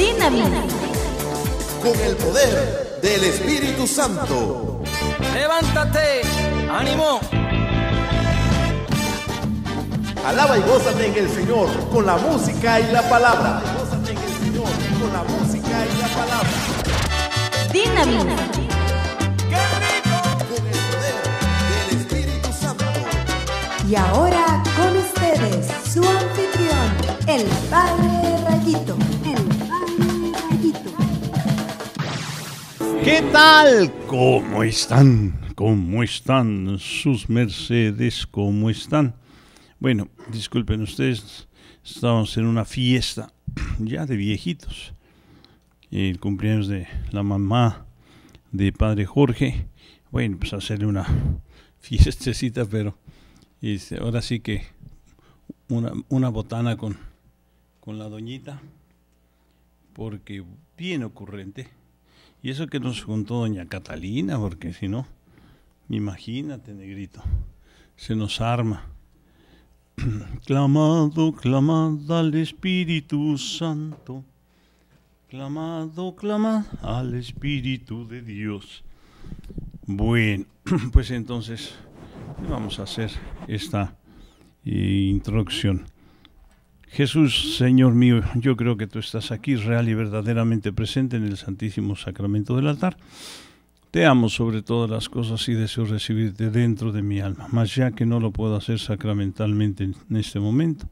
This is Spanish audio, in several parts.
Dinamita. Con el poder del Espíritu Santo. Levántate, ánimo. Alaba y gózate en el Señor con la música y la palabra. Gózate en el Señor con la música y la palabra. Santo Y ahora con ustedes, su anfitrión, el Padre Rayito. ¿Qué tal? ¿Cómo están? ¿Cómo están sus mercedes? ¿Cómo están? Bueno, disculpen ustedes, estamos en una fiesta ya de viejitos. El cumpleaños de la mamá de padre Jorge. Bueno, pues hacerle una fiestecita, pero este, ahora sí que una, una botana con, con la doñita, porque bien ocurrente y eso que nos juntó doña Catalina, porque si no, imagínate, negrito, se nos arma. clamado, clamado al Espíritu Santo. Clamado, clamado al Espíritu de Dios. Bueno, pues entonces vamos a hacer esta eh, introducción. Jesús, Señor mío, yo creo que tú estás aquí real y verdaderamente presente en el Santísimo Sacramento del altar. Te amo sobre todas las cosas y deseo recibirte dentro de mi alma, mas ya que no lo puedo hacer sacramentalmente en este momento,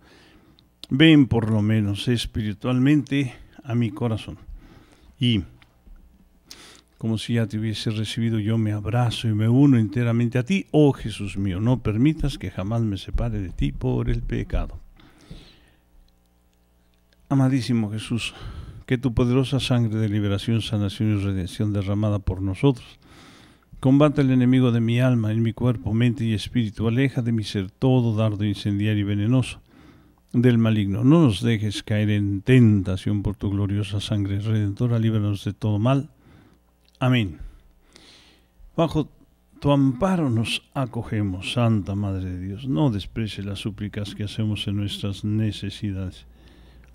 ven por lo menos espiritualmente a mi corazón. Y como si ya te hubiese recibido, yo me abrazo y me uno enteramente a ti, oh Jesús mío, no permitas que jamás me separe de ti por el pecado. Amadísimo Jesús, que tu poderosa sangre de liberación, sanación y redención derramada por nosotros, combate al enemigo de mi alma, en mi cuerpo, mente y espíritu, aleja de mi ser todo dardo incendiario y venenoso del maligno. No nos dejes caer en tentación por tu gloriosa sangre redentora, líbranos de todo mal. Amén. Bajo tu amparo nos acogemos, Santa Madre de Dios. No desprecie las súplicas que hacemos en nuestras necesidades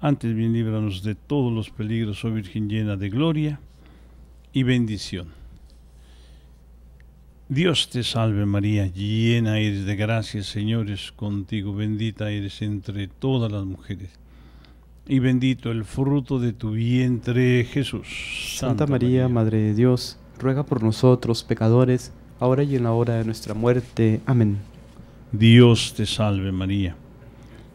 antes bien líbranos de todos los peligros, oh Virgen llena de gloria y bendición. Dios te salve María, llena eres de gracia, Señor es contigo, bendita eres entre todas las mujeres. Y bendito el fruto de tu vientre, Jesús. Santa, María, Madre de Dios, ruega por nosotros pecadores, ahora y en la hora de nuestra muerte. Amén. Dios te salve María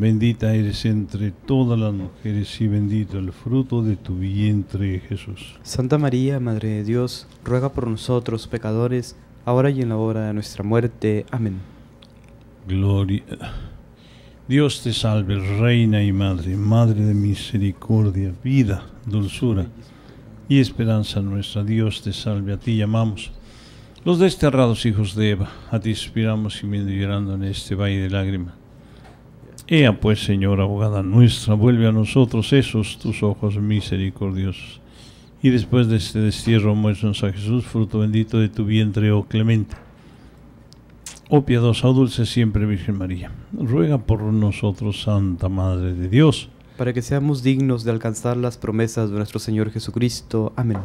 Bendita eres entre todas las mujeres y bendito el fruto de tu vientre, Jesús. Santa María, Madre de Dios, ruega por nosotros pecadores, ahora y en la hora de nuestra muerte. Amén. Gloria. Dios te salve, Reina y Madre, Madre de misericordia, vida, dulzura y esperanza nuestra. Dios te salve, a ti llamamos. Los desterrados hijos de Eva, a ti inspiramos y llorando en este valle de lágrimas. Ea pues, Señor, abogada nuestra, vuelve a nosotros esos tus ojos misericordiosos. Y después de este destierro, muéstranos a Jesús, fruto bendito de tu vientre, oh clemente. Oh piadosa, oh dulce siempre Virgen María, ruega por nosotros, Santa Madre de Dios, para que seamos dignos de alcanzar las promesas de nuestro Señor Jesucristo. Amén.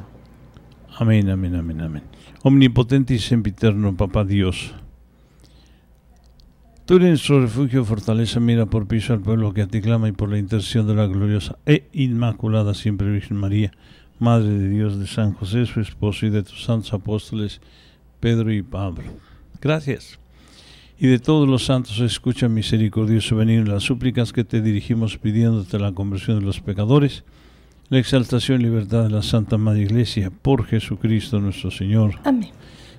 Amén, amén, amén, amén. Omnipotente y sempiterno, Papá Dios Tú eres nuestro refugio, fortaleza, mira por piso al pueblo que a ti clama y por la intercesión de la gloriosa e inmaculada siempre Virgen María, Madre de Dios, de San José, su esposo y de tus santos apóstoles, Pedro y Pablo. Gracias. Y de todos los santos escucha misericordioso venir las súplicas que te dirigimos pidiéndote la conversión de los pecadores, la exaltación y libertad de la Santa Madre Iglesia, por Jesucristo nuestro Señor. Amén.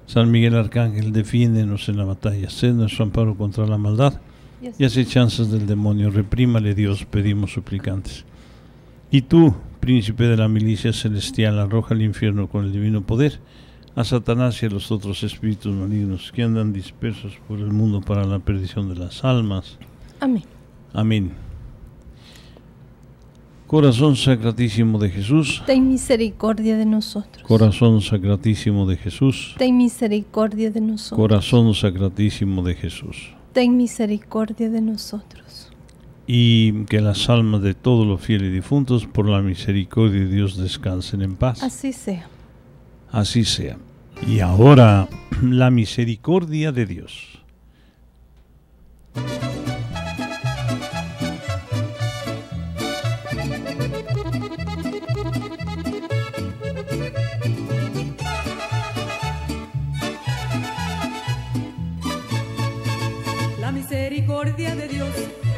San Miguel Arcángel, defiéndenos en la batalla, sed nuestro amparo contra la maldad y acechanzas del demonio, reprímale Dios, pedimos suplicantes. Y tú, príncipe de la milicia celestial, arroja al infierno con el divino poder a Satanás y a los otros espíritus malignos que andan dispersos por el mundo para la perdición de las almas. Amén. Amén. Corazón Sacratísimo de Jesús, ten misericordia de nosotros. Corazón Sacratísimo de Jesús, ten misericordia de nosotros. Corazón Sacratísimo de Jesús, ten misericordia de nosotros. Y que las almas de todos los fieles difuntos, por la misericordia de Dios, descansen en paz. Así sea. Así sea. Y ahora, la misericordia de Dios.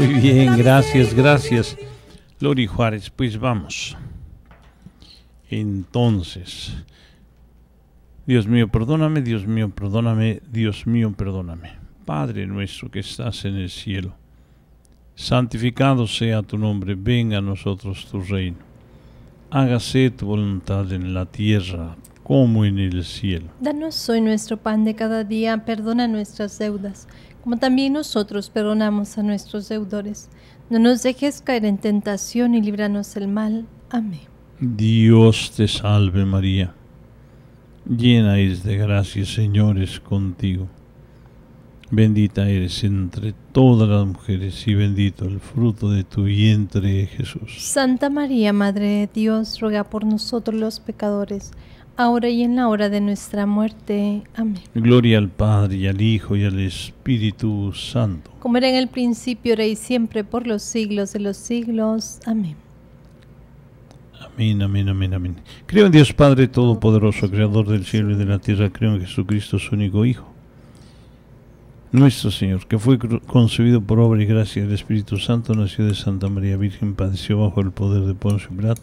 Muy bien, gracias, gracias. Lori Juárez, pues vamos. Entonces, Dios mío, perdóname, Dios mío, perdóname, Dios mío, perdóname. Padre nuestro que estás en el cielo, santificado sea tu nombre, venga a nosotros tu reino. Hágase tu voluntad en la tierra como en el cielo. Danos hoy nuestro pan de cada día, perdona nuestras deudas como también nosotros perdonamos a nuestros deudores. No nos dejes caer en tentación y líbranos del mal. Amén. Dios te salve María, llena es de gracia, Señor es contigo. Bendita eres entre todas las mujeres y bendito el fruto de tu vientre, Jesús. Santa María, Madre de Dios, ruega por nosotros los pecadores ahora y en la hora de nuestra muerte. Amén. Gloria al Padre, y al Hijo, y al Espíritu Santo. Como era en el principio, ahora y siempre, por los siglos de los siglos. Amén. Amén, amén, amén, amén. Creo en Dios Padre Todopoderoso, Creador del cielo y de la tierra. Creo en Jesucristo, su único Hijo. Nuestro Señor, que fue concebido por obra y gracia del Espíritu Santo, nació de Santa María Virgen, padeció bajo el poder de Poncio Pilato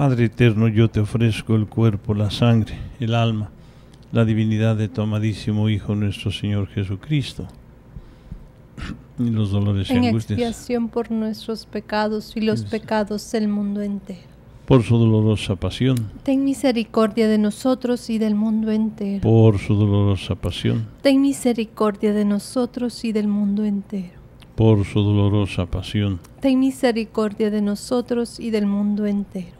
Padre eterno, yo te ofrezco el cuerpo, la sangre, el alma, la divinidad de tu amadísimo Hijo nuestro Señor Jesucristo. Y los dolores y angustias. expiación por nuestros pecados y los pecados del mundo entero. Por su dolorosa pasión. Ten misericordia de nosotros y del mundo entero. Por su dolorosa pasión. Ten misericordia de nosotros y del mundo entero. Por su dolorosa pasión. Ten misericordia de nosotros y del mundo entero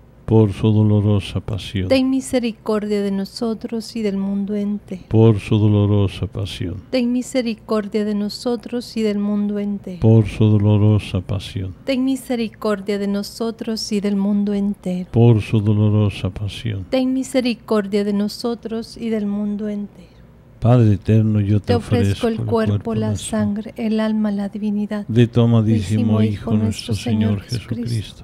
por su dolorosa pasión. Ten misericordia de nosotros y del mundo entero. Por su dolorosa pasión. Ten misericordia de nosotros y del mundo entero. Por su dolorosa pasión. Ten misericordia de nosotros y del mundo entero. Por su dolorosa pasión. Ten misericordia de nosotros y del mundo entero. Padre eterno, yo te, ofrezco, el cuerpo, cuerpo la sangre, el alma, la divinidad de tu amadísimo Hijo, nuestro Señor Jesucristo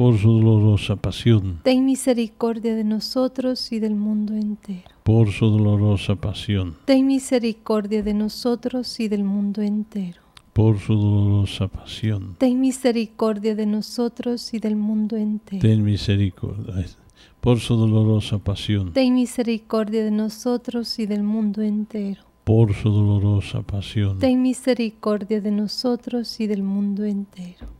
por su dolorosa pasión. Ten misericordia de nosotros y del mundo entero. Por su dolorosa pasión. Ten misericordia de nosotros y del mundo entero. Por su dolorosa pasión. Ten misericordia de nosotros y del mundo entero. Ten misericordia. Por su dolorosa pasión. Ten misericordia de nosotros y del mundo entero. Por su dolorosa pasión. Ten misericordia de nosotros y del mundo entero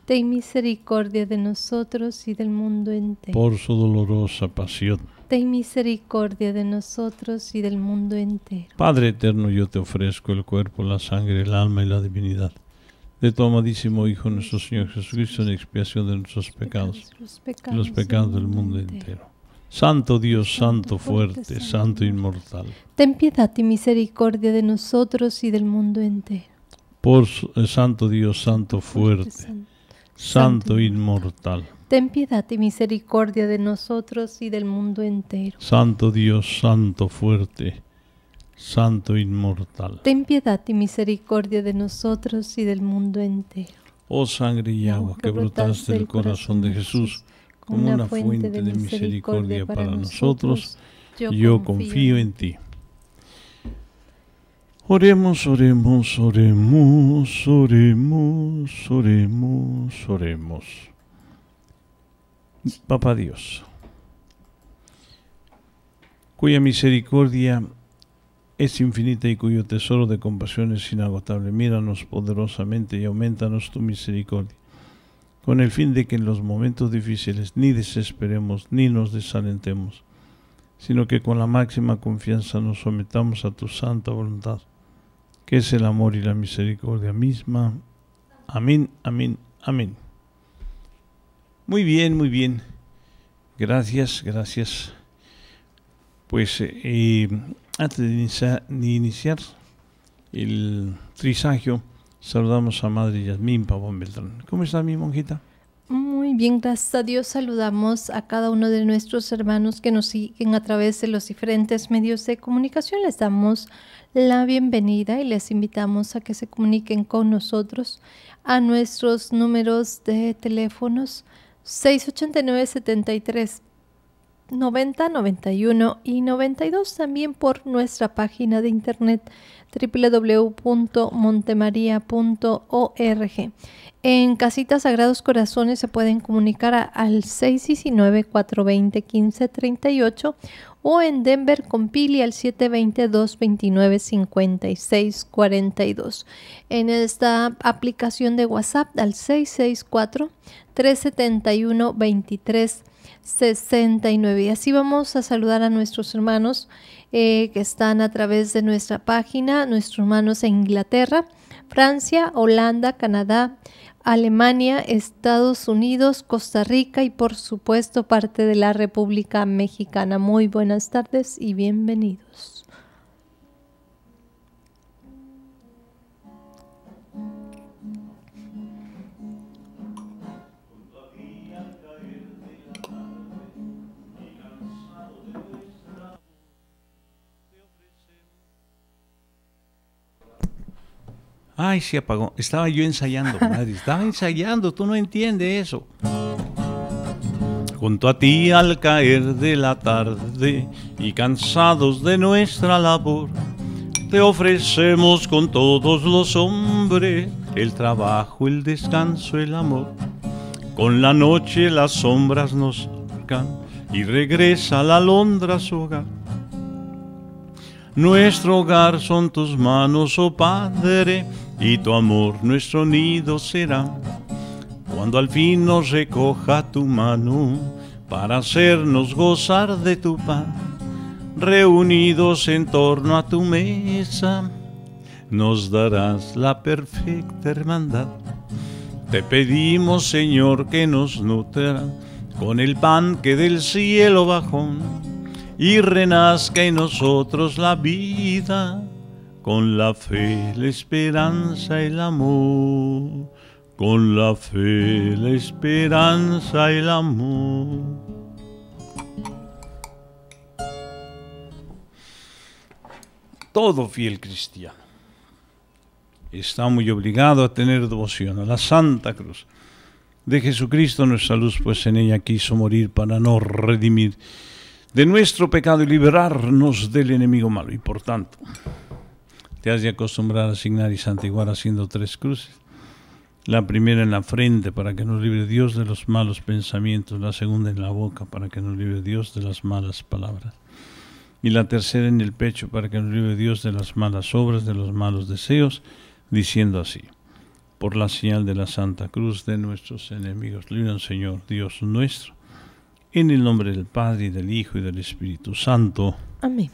ten misericordia de nosotros y del mundo entero. Por su dolorosa pasión. Ten misericordia de nosotros y del mundo entero. Padre eterno, yo te ofrezco el cuerpo, la sangre, el alma y la divinidad de tu amadísimo Hijo nuestro Señor Jesucristo en expiación de nuestros pecados, los pecados, los pecados del mundo entero. Santo Dios, Santo, fuerte, Santo inmortal. Ten piedad y misericordia de nosotros y del mundo entero. Por eh, Santo Dios, Santo fuerte Santo inmortal. Ten piedad y misericordia de nosotros y del mundo entero. Santo Dios, Santo fuerte, Santo inmortal. Ten piedad y misericordia de nosotros y del mundo entero. Oh sangre y agua que brotaste del corazón de Jesús como una fuente de misericordia para nosotros, yo confío en ti. Oremos, oremos, oremos, oremos, oremos, oremos. Papá Dios, cuya misericordia es infinita y cuyo tesoro de compasión es inagotable, míranos poderosamente y aumentanos tu misericordia, con el fin de que en los momentos difíciles ni desesperemos ni nos desalentemos, sino que con la máxima confianza nos sometamos a tu santa voluntad que es el amor y la misericordia misma. Amén, amén, amén. Muy bien, muy bien. Gracias, gracias. Pues eh, antes de, iniciar, el trisagio, saludamos a Madre Yasmín Pavón Beltrán. ¿Cómo está mi monjita? Muy bien, gracias a Dios saludamos a cada uno de nuestros hermanos que nos siguen a través de los diferentes medios de comunicación. Les damos la bienvenida y les invitamos a que se comuniquen con nosotros a nuestros números de teléfonos 689 73 90, 91 y 92 también por nuestra página de internet www.montemaria.org. En Casitas Sagrados Corazones se pueden comunicar al 619-420-1538 o en Denver con Pili al 722-295642. En esta aplicación de WhatsApp al 664-371-2369. Y así vamos a saludar a nuestros hermanos eh, que están a través de nuestra página, nuestros hermanos en Inglaterra, Francia, Holanda, Canadá, Alemania, Estados Unidos, Costa Rica y por supuesto parte de la República Mexicana. Muy buenas tardes y bienvenidos. Ay, se apagó. Estaba yo ensayando, madre. Estaba ensayando, tú no entiendes eso. Junto a ti al caer de la tarde y cansados de nuestra labor, te ofrecemos con todos los hombres el trabajo, el descanso, el amor. Con la noche las sombras nos cercan y regresa la alondra su hogar. Nuestro hogar son tus manos, oh Padre, y tu amor nuestro nido será. Cuando al fin nos recoja tu mano para hacernos gozar de tu pan reunidos en torno a tu mesa, nos darás la perfecta hermandad. Te pedimos, Señor, que nos nutra con el pan que del cielo bajó y renazca en nosotros la vida con la fe, la esperanza, y el amor, con la fe, la esperanza, y el amor. Todo fiel cristiano está muy obligado a tener devoción a la Santa Cruz de Jesucristo nuestra luz, pues en ella quiso morir para no redimir de nuestro pecado y liberarnos del enemigo malo. Y por tanto, te has de acostumbrar a asignar y santiguar haciendo tres cruces. La primera en la frente para que nos libre Dios de los malos pensamientos, la segunda en la boca para que nos libre Dios de las malas palabras y la tercera en el pecho para que nos libre Dios de las malas obras, de los malos deseos, diciendo así, por la señal de la Santa Cruz de nuestros enemigos, libran Señor Dios nuestro, en el nombre del Padre, y del Hijo y del Espíritu Santo. Amén.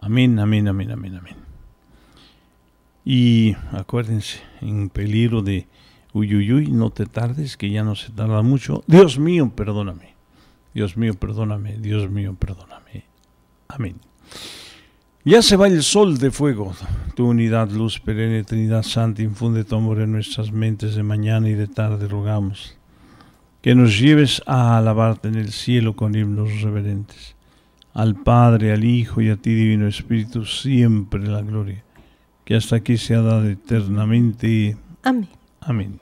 Amén, amén, amén, amén, amén. Y acuérdense, en peligro de uyuyuy, no te tardes, que ya no se tarda mucho. Dios mío, perdóname. Dios mío, perdóname. Dios mío, perdóname. Amén. Ya se va el sol de fuego. Tu unidad, luz perenne, Trinidad Santa, infunde tu amor en nuestras mentes de mañana y de tarde, rogamos. Que nos lleves a alabarte en el cielo con himnos reverentes. Al Padre, al Hijo y a ti, Divino Espíritu, siempre la gloria que hasta aquí se ha dado eternamente. Amén. Amén.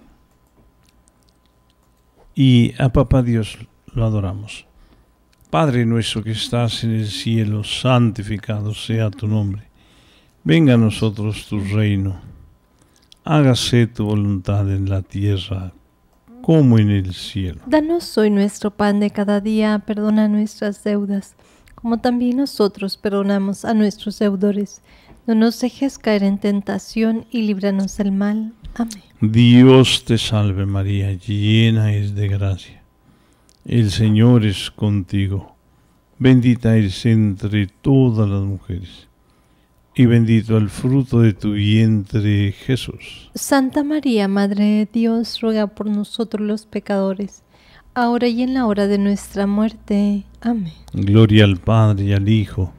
Y a Papá Dios lo adoramos. Padre nuestro que estás en el cielo, santificado sea tu nombre. Venga a nosotros tu reino. Hágase tu voluntad en la tierra como en el cielo. Danos hoy nuestro pan de cada día, perdona nuestras deudas, como también nosotros perdonamos a nuestros deudores no nos dejes caer en tentación y líbranos del mal. Amén. Dios te salve María, llena es de gracia. El Señor es contigo. Bendita eres entre todas las mujeres y bendito el fruto de tu vientre, Jesús. Santa María, Madre de Dios, ruega por nosotros los pecadores, ahora y en la hora de nuestra muerte. Amén. Gloria al Padre y al Hijo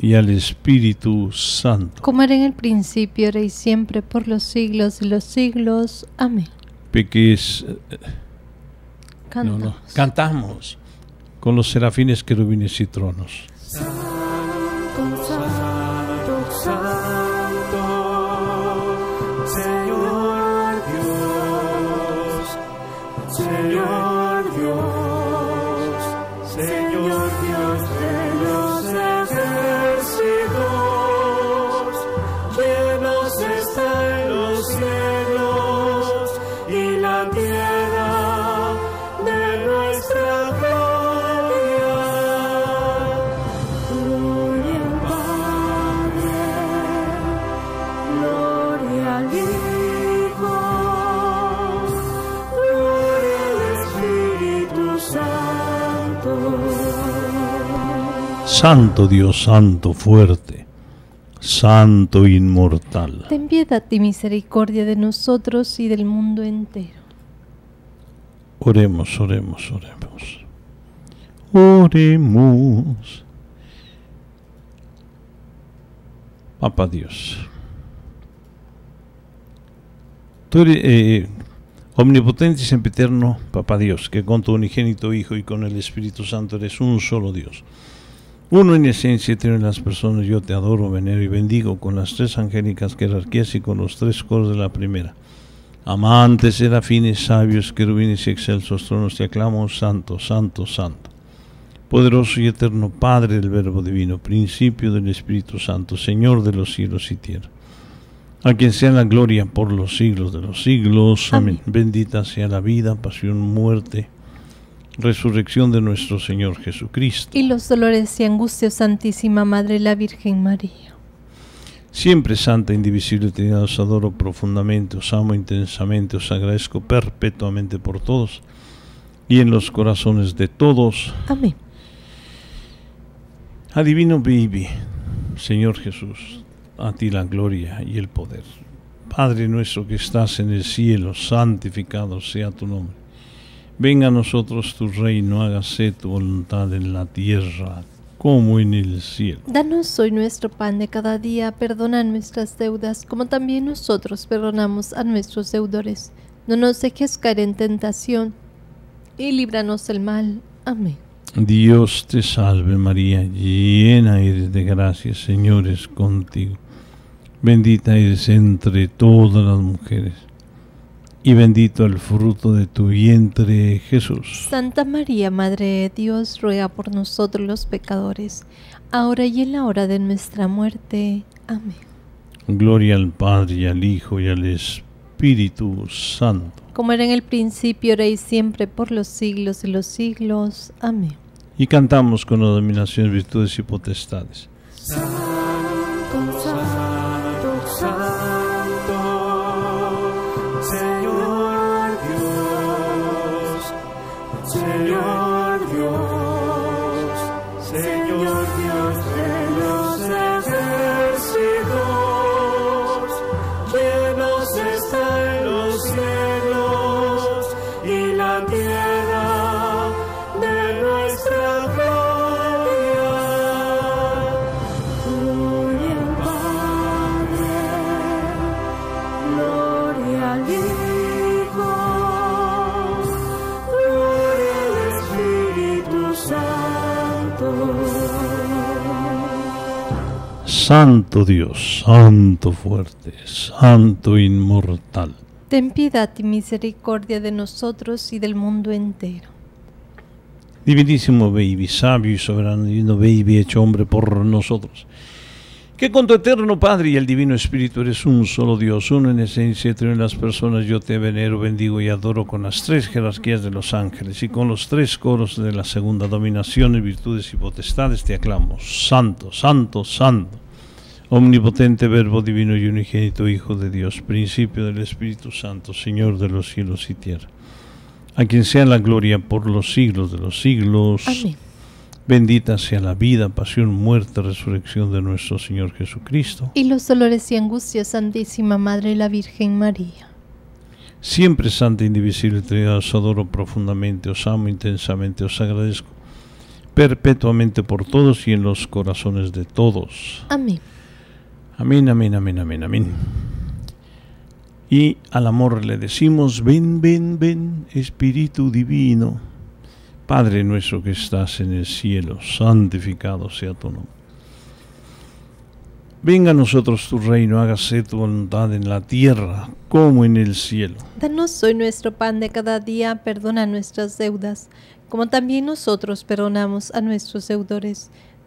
y al Espíritu Santo. Como era en el principio, era y siempre, por los siglos de los siglos. Amén. Peques. Eh, Cantamos. Cantamos con los serafines, querubines y tronos. Santo Dios, Santo fuerte, Santo inmortal. Ten piedad y misericordia de nosotros y del mundo entero. Oremos, oremos, oremos. Oremos. Papa Dios, tú eres eh, omnipotente y sempiterno, Papa Dios, que con tu unigénito Hijo y con el Espíritu Santo eres un solo Dios uno en esencia tiene las personas, yo te adoro, venero y bendigo, con las tres angélicas jerarquías y con los tres coros de la primera. Amantes, serafines, sabios, querubines y excelsos tronos, te aclamo, santo, santo, santo. Poderoso y eterno Padre del Verbo Divino, principio del Espíritu Santo, Señor de los cielos y tierra. A quien sea la gloria por los siglos de los siglos. Amén. Bendita sea la vida, pasión, muerte resurrección de nuestro Señor Jesucristo. Y los dolores y angustias, Santísima Madre, la Virgen María. Siempre santa, indivisible, Trinidad, os adoro profundamente, os amo intensamente, os agradezco perpetuamente por todos y en los corazones de todos. Amén. Adivino vivi, Señor Jesús, a ti la gloria y el poder. Padre nuestro que estás en el cielo, santificado sea tu nombre Venga a nosotros tu reino, hágase tu voluntad en la tierra como en el cielo. Danos hoy nuestro pan de cada día, perdona nuestras deudas como también nosotros perdonamos a nuestros deudores. No nos dejes caer en tentación y líbranos del mal. Amén. Dios te salve María, llena eres de gracia, Señor es contigo. Bendita eres entre todas las mujeres y bendito el fruto de tu vientre, Jesús. Santa María, Madre de Dios, ruega por nosotros los pecadores, ahora y en la hora de nuestra muerte. Amén. Gloria al Padre, y al Hijo, y al Espíritu Santo. Como era en el principio, ahora y siempre, por los siglos de los siglos. Amén. Y cantamos con la dominación virtudes y potestades. Santo Dios, Santo fuerte, Santo inmortal. Ten piedad y misericordia de nosotros y del mundo entero. Divinísimo Baby, sabio y soberano divino Baby, hecho hombre por nosotros. Que con tu eterno Padre y el Divino Espíritu eres un solo Dios, uno en esencia y tres en las personas. Yo te venero, bendigo y adoro con las tres jerarquías de los ángeles y con los tres coros de la segunda dominación, virtudes y potestades te aclamo. Santo, santo, santo. Omnipotente Verbo Divino y Unigénito Hijo de Dios, principio del Espíritu Santo, Señor de los cielos y tierra, a quien sea la gloria por los siglos de los siglos. Amén. Bendita sea la vida, pasión, muerte, resurrección de nuestro Señor Jesucristo. Y los dolores y angustias, Santísima Madre la Virgen María. Siempre Santa, indivisible Trinidad, os adoro profundamente, os amo intensamente, os agradezco perpetuamente por todos y en los corazones de todos. Amén. Amén, amén, amén, amén, amén. Y al amor le decimos, ven, ven, ven, Espíritu Divino. Padre nuestro que estás en el cielo, santificado sea tu nombre. Venga a nosotros tu reino, hágase tu voluntad en la tierra como en el cielo. Danos hoy nuestro pan de cada día, perdona nuestras deudas, como también nosotros perdonamos a nuestros deudores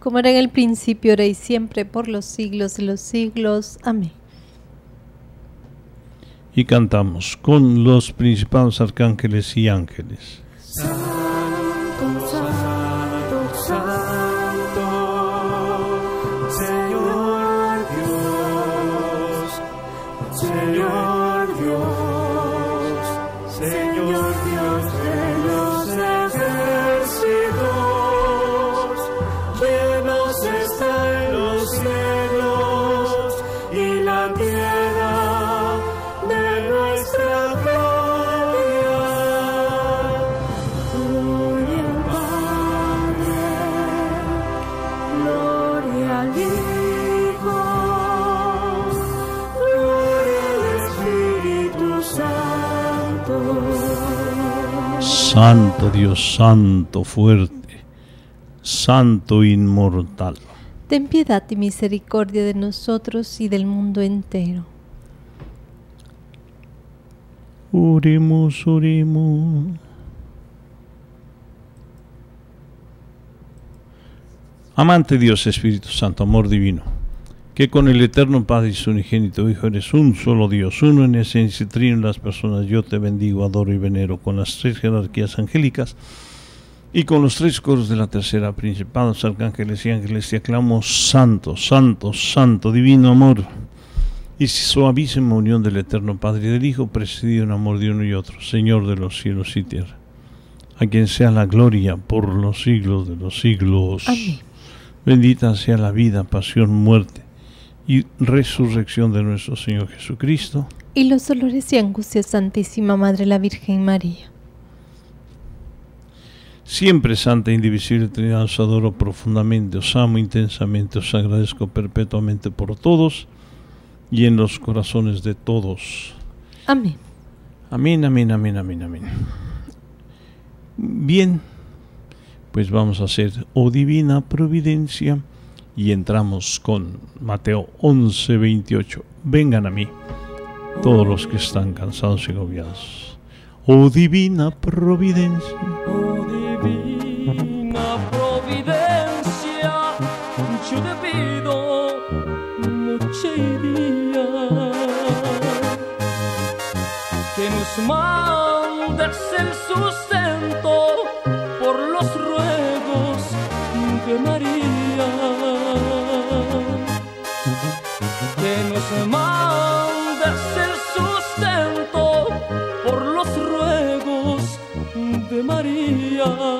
como era en el principio, ahora y siempre, por los siglos de los siglos. Amén. Y cantamos con los principales arcángeles y ángeles. Santo Dios, Santo fuerte, Santo inmortal. Ten piedad y misericordia de nosotros y del mundo entero. Oremos, oremos. Amante Dios, Espíritu Santo, amor divino que con el eterno Padre y su unigénito Hijo eres un solo Dios, uno en esencia y trino en las personas. Yo te bendigo, adoro y venero con las tres jerarquías angélicas y con los tres coros de la tercera principados, arcángeles y ángeles, te aclamo santo, santo, santo, divino amor. Y suavísima unión del eterno Padre y del Hijo, presidido en amor de uno y otro, Señor de los cielos y tierra, a quien sea la gloria por los siglos de los siglos. Bendita sea la vida, pasión, muerte y resurrección de nuestro Señor Jesucristo. Y los dolores y angustias Santísima Madre la Virgen María. Siempre Santa e Indivisible Trinidad os adoro profundamente, os amo intensamente, os agradezco perpetuamente por todos y en los corazones de todos. Amén. Amén, amén, amén, amén, amén. Bien, pues vamos a hacer, oh divina providencia, y entramos con Mateo 11, 28. Vengan a mí, todos los que están cansados y agobiados. Oh divina providencia. Oh divina providencia, yo te pido noche y día que nos mandes el susto Oh.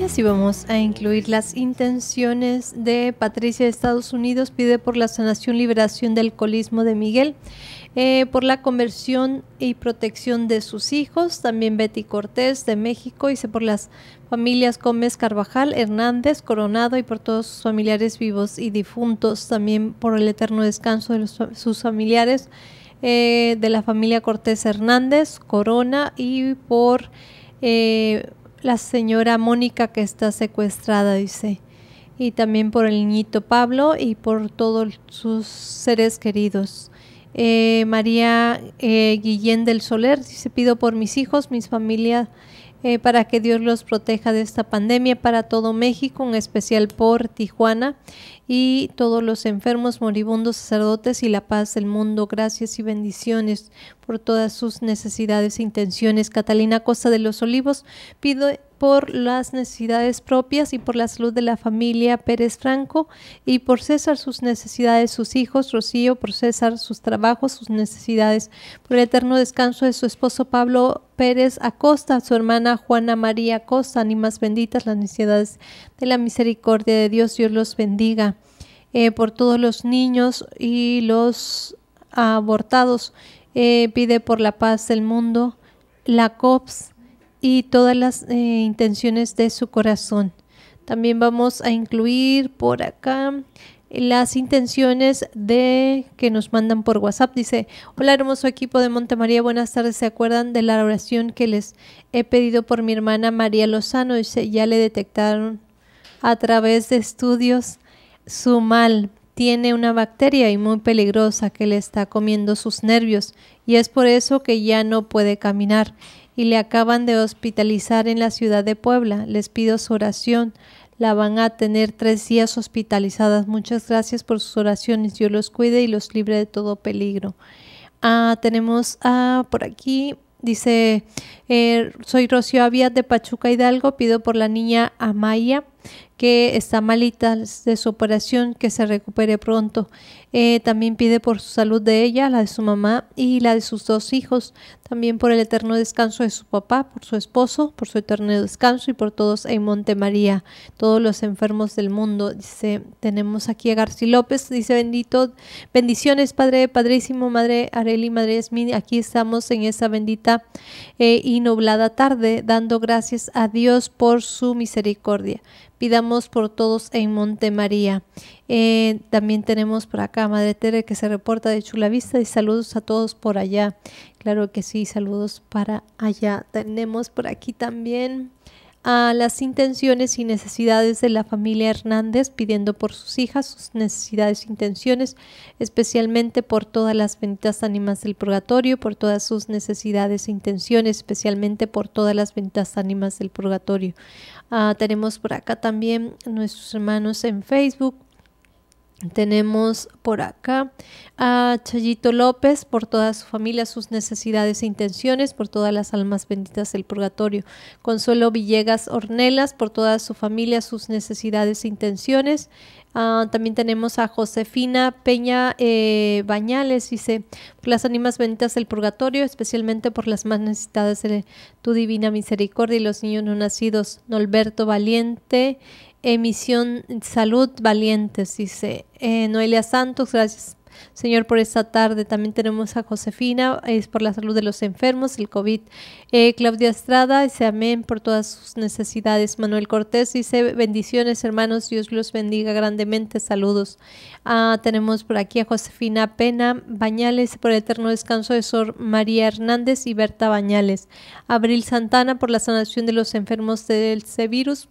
y así vamos a incluir las intenciones de Patricia de Estados Unidos, pide por la sanación liberación del alcoholismo de Miguel. Eh, por la conversión y protección de sus hijos, también Betty Cortés de México, dice por las familias Gómez Carvajal, Hernández, Coronado y por todos sus familiares vivos y difuntos, también por el eterno descanso de sus familiares, eh, de la familia Cortés Hernández, Corona y por eh, la señora Mónica que está secuestrada, dice y también por el niñito Pablo y por todos sus seres queridos. Eh, María eh, Guillén del Soler se pido por mis hijos, mis familias, eh, para que Dios los proteja de esta pandemia para todo México, en especial por Tijuana y todos los enfermos, moribundos, sacerdotes y la paz del mundo. Gracias y bendiciones por todas sus necesidades e intenciones. Catalina Costa de los Olivos pido por las necesidades propias y por la salud de la familia Pérez Franco y por César sus necesidades, sus hijos, Rocío, por César sus trabajos, sus necesidades, por el eterno descanso de su esposo Pablo Pérez Acosta, su hermana Juana María Acosta, más benditas, las necesidades de la misericordia de Dios, Dios los bendiga. Eh, por todos los niños y los abortados, eh, pide por la paz del mundo, la COPS, y todas las eh, intenciones de su corazón. También vamos a incluir por acá las intenciones de que nos mandan por WhatsApp. Dice, hola hermoso equipo de Montemaría, buenas tardes. ¿Se acuerdan de la oración que les he pedido por mi hermana María Lozano? Dice, ya le detectaron a través de estudios su mal. Tiene una bacteria y muy peligrosa que le está comiendo sus nervios y es por eso que ya no puede caminar y le acaban de hospitalizar en la ciudad de Puebla. Les pido su oración. La van a tener tres días hospitalizadas. Muchas gracias por sus oraciones. Dios los cuide y los libre de todo peligro. Ah, tenemos a ah, por aquí Dice, eh, soy Rocío Avias de Pachuca Hidalgo, pido por la niña Amaya que está malita de su operación, que se recupere pronto. Eh, también pide por su salud de ella, la de su mamá y la de sus dos hijos. También por el eterno descanso de su papá, por su esposo, por su eterno descanso y por todos en María, todos los enfermos del mundo. Dice, tenemos aquí a García López, dice bendito, bendiciones Padre, Padrísimo, Madre Areli, Madre Esmin, aquí estamos en esa bendita eh, y nublada tarde, dando gracias a Dios por su misericordia Pidamos por todos en Monte María. Eh, también tenemos por acá Madre Tere que se reporta de Chulavista y saludos a todos por allá. Claro que sí, saludos para allá. Tenemos por aquí también a las intenciones y necesidades de la familia Hernández, pidiendo por sus hijas sus necesidades e intenciones, especialmente por todas las ventas ánimas del purgatorio, por todas sus necesidades e intenciones, especialmente por todas las benditas ánimas del purgatorio. Ah, tenemos por acá también nuestros hermanos en Facebook, tenemos por acá a Chayito López, por toda su familia, sus necesidades e intenciones, por todas las almas benditas del purgatorio. Consuelo Villegas Ornelas, por toda su familia, sus necesidades e intenciones. Ah, también tenemos a Josefina Peña eh, Bañales, dice, por las ánimas benditas del purgatorio, especialmente por las más necesitadas de tu divina misericordia y los niños no nacidos. Norberto Valiente, Emisión Salud Valientes, dice eh, Noelia Santos, gracias Señor, por esta tarde. También tenemos a Josefina, es por la salud de los enfermos, el COVID. Eh, Claudia Estrada dice amén por todas sus necesidades. Manuel Cortés dice bendiciones, hermanos. Dios los bendiga grandemente. Saludos. Ah, tenemos por aquí a Josefina Pena Bañales por el eterno descanso de Sor María Hernández y Berta Bañales. Abril Santana por la sanación de los enfermos del C virus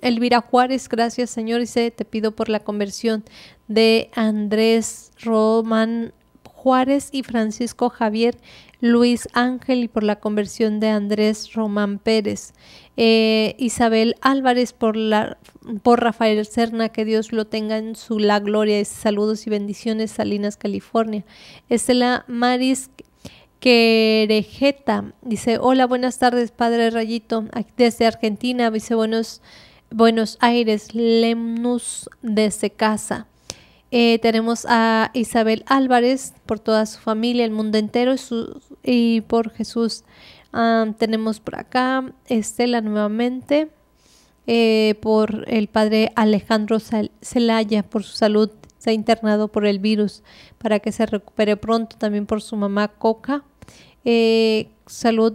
Elvira Juárez, gracias Señor, dice, te pido por la conversión de Andrés Román Juárez y Francisco Javier Luis Ángel y por la conversión de Andrés Román Pérez. Eh, Isabel Álvarez por, la, por Rafael Cerna, que Dios lo tenga en su la gloria. Saludos y bendiciones, Salinas, California. Estela Maris Querejeta dice, hola, buenas tardes, Padre Rayito, desde Argentina. Dice, buenos Buenos Aires, Lemnus desde casa. Eh, tenemos a Isabel Álvarez por toda su familia, el mundo entero y, por Jesús. tenemos por acá Estela nuevamente, eh, por el padre Alejandro Celaya, por su salud. Se ha internado por el virus para que se recupere pronto. También por su mamá Coca. Eh, salud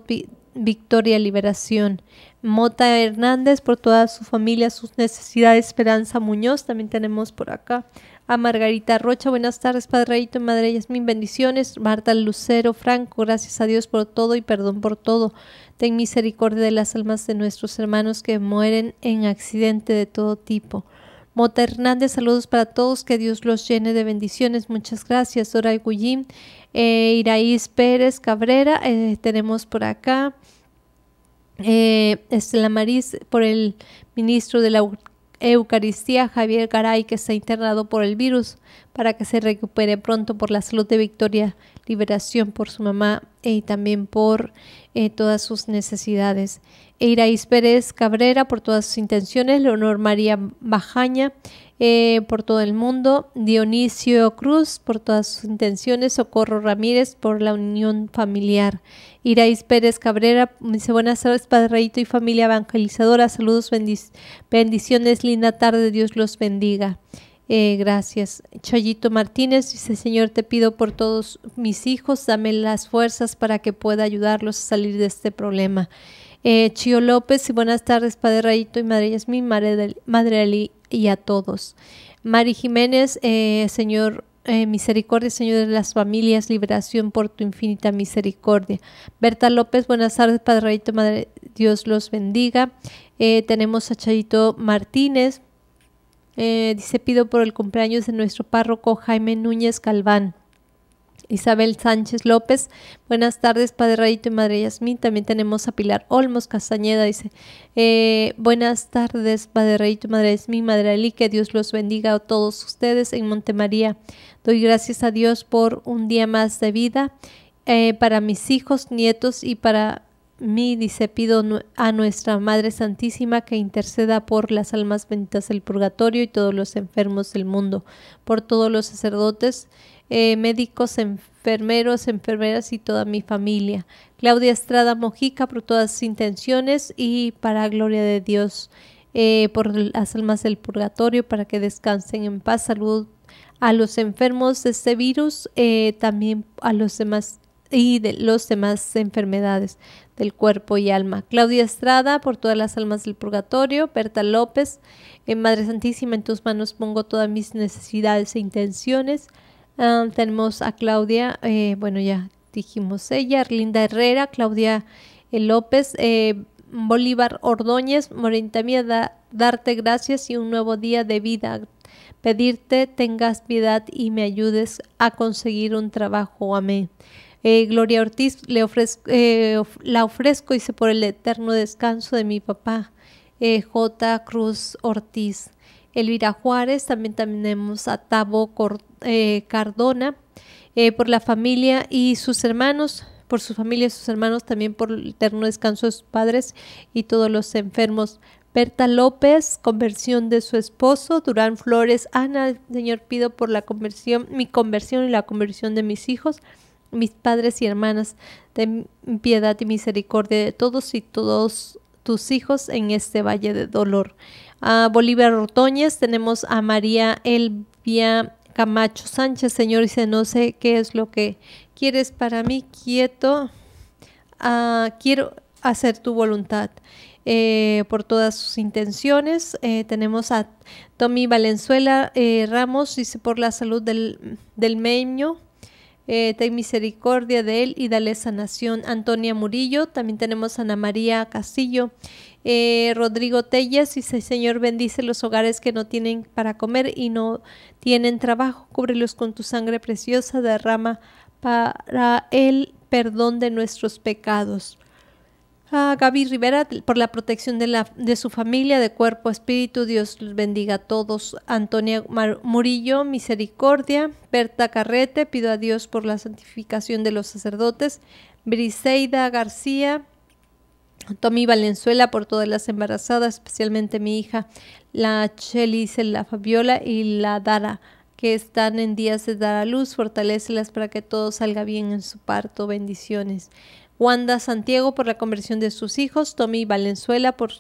Victoria Liberación. Mota Hernández por toda su familia, sus necesidades. Esperanza Muñoz, también tenemos por acá. A Margarita Rocha, buenas tardes, Padreito y Madre Yasmin, bendiciones. Marta Lucero Franco, gracias a Dios por todo y perdón por todo. Ten misericordia de las almas de nuestros hermanos que mueren en accidente de todo tipo. Mota Hernández, saludos para todos, que Dios los llene de bendiciones, muchas gracias. Dora Gullín, eh, Pérez Cabrera, eh, tenemos por acá eh, este, la Maris por el ministro de la Eucaristía Javier Garay, que está internado por el virus, para que se recupere pronto por la salud de Victoria Liberación, por su mamá eh, y también por eh, todas sus necesidades. Eiraís Pérez Cabrera, por todas sus intenciones. Leonor María Bajaña, eh, por todo el mundo. Dionisio Cruz, por todas sus intenciones. Socorro Ramírez, por la unión familiar. Iraís Pérez Cabrera dice buenas tardes, Padre y familia evangelizadora. Saludos, bendiciones, linda tarde, Dios los bendiga. Eh, gracias. Chayito Martínez dice, Señor, te pido por todos mis hijos, dame las fuerzas para que pueda ayudarlos a salir de este problema. Eh, Chio López, y buenas tardes, Padre Rayito y Madre Yasmín, Madre, Madre Ali y a todos. Mari Jiménez, eh, Señor eh, misericordia, Señor de las familias, liberación por tu infinita misericordia. Berta López, buenas tardes, Padre Madre, Dios los bendiga. Eh, tenemos a Chayito Martínez, eh, dice, pido por el cumpleaños de nuestro párroco Jaime Núñez Calván. Isabel Sánchez López. Buenas tardes, Padre Rayito y Madre Yasmín. También tenemos a Pilar Olmos Castañeda, dice. Eh, buenas tardes, Padre Rayito y Madre Yasmín, Madre Ali. Que Dios los bendiga a todos ustedes en Montemaría. Doy gracias a Dios por un día más de vida eh, para mis hijos, nietos y para mí, dice, pido a nuestra Madre Santísima que interceda por las almas benditas del purgatorio y todos los enfermos del mundo, por todos los sacerdotes eh, médicos, enfermeros, enfermeras y toda mi familia. Claudia Estrada Mojica por todas sus intenciones y para gloria de Dios eh, por las almas del purgatorio para que descansen en paz. Salud a los enfermos de este virus, eh, también a los demás y de las demás enfermedades del cuerpo y alma. Claudia Estrada, por todas las almas del purgatorio. Berta López, en Madre Santísima, en tus manos pongo todas mis necesidades e intenciones. Ah, tenemos a Claudia, eh, bueno, ya dijimos ella, Arlinda Herrera, Claudia eh, López, eh, Bolívar Ordóñez, morita mía darte gracias y un nuevo día de vida. Pedirte tengas piedad y me ayudes a conseguir un trabajo. Amén. Gloria Ortiz, le ofrezco, la ofrezco, dice, por el eterno descanso de mi papá, J. Cruz Ortiz. Elvira Juárez, también tenemos a Tabo eh, Cardona, eh, por la familia y sus hermanos, por su familia y sus hermanos, también por el eterno descanso de sus padres y todos los enfermos. Berta López, conversión de su esposo, Durán Flores, Ana, Señor, pido por la conversión, mi conversión y la conversión de mis hijos, mis padres y hermanas, de piedad y misericordia de todos y todos tus hijos en este valle de dolor a Bolívar Rotoñez, tenemos a María Elvia Camacho Sánchez, Señor, dice, no sé qué es lo que quieres para mí, quieto, ah, quiero hacer tu voluntad. Eh, por todas sus intenciones. Eh, tenemos a Tommy Valenzuela eh, Ramos, dice, por la salud del, del meño. ten misericordia de él y dale sanación. Antonia Murillo, también tenemos a Ana María Castillo eh, Rodrigo Tellas dice, Señor, bendice los hogares que no tienen para comer y no tienen trabajo. Cúbrelos con tu sangre preciosa, derrama para el perdón de nuestros pecados. A ah, Gaby Rivera, por la protección de, la, de su familia, de cuerpo, espíritu, Dios los bendiga a todos. Antonia Murillo, misericordia. Berta Carrete, pido a Dios por la santificación de los sacerdotes. Briseida García, Tommy Valenzuela por todas las embarazadas, especialmente mi hija, la Chelice, la Fabiola y la Dara, que están en días de dar a luz. fortalecelas para que todo salga bien en su parto. Bendiciones. Wanda Santiago por la conversión de sus hijos, Tommy Valenzuela por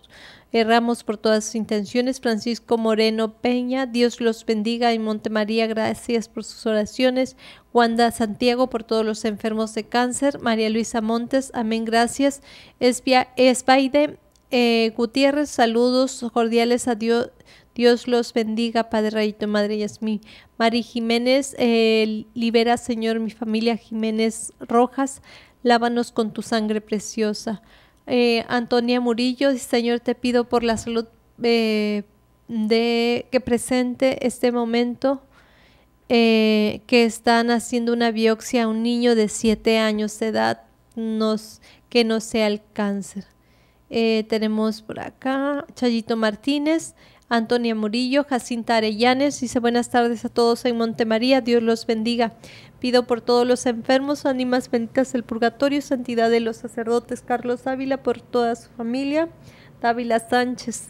eh, Ramos por todas sus intenciones, Francisco Moreno Peña, Dios los bendiga y Montemaría, gracias por sus oraciones, Wanda Santiago por todos los enfermos de cáncer, María Luisa Montes, amén, gracias, Espia, Espaide eh, Gutiérrez, saludos cordiales a Dios. Dios los bendiga, Padre Rayito, Madre Yasmín. Mari Jiménez, eh, libera, Señor, mi familia Jiménez Rojas lávanos con tu sangre preciosa. Eh, Antonia Murillo, Señor, te pido por la salud eh, de que presente este momento eh, que están haciendo una biopsia a un niño de siete años de edad, que no sea el cáncer. tenemos por acá Chayito Martínez, Antonia Murillo, Jacinta Arellanes, dice buenas tardes a todos en Montemaría, Dios los bendiga. Pido por todos los enfermos, ánimas benditas del purgatorio, santidad de los sacerdotes Carlos Ávila, por toda su familia, Dávila Sánchez.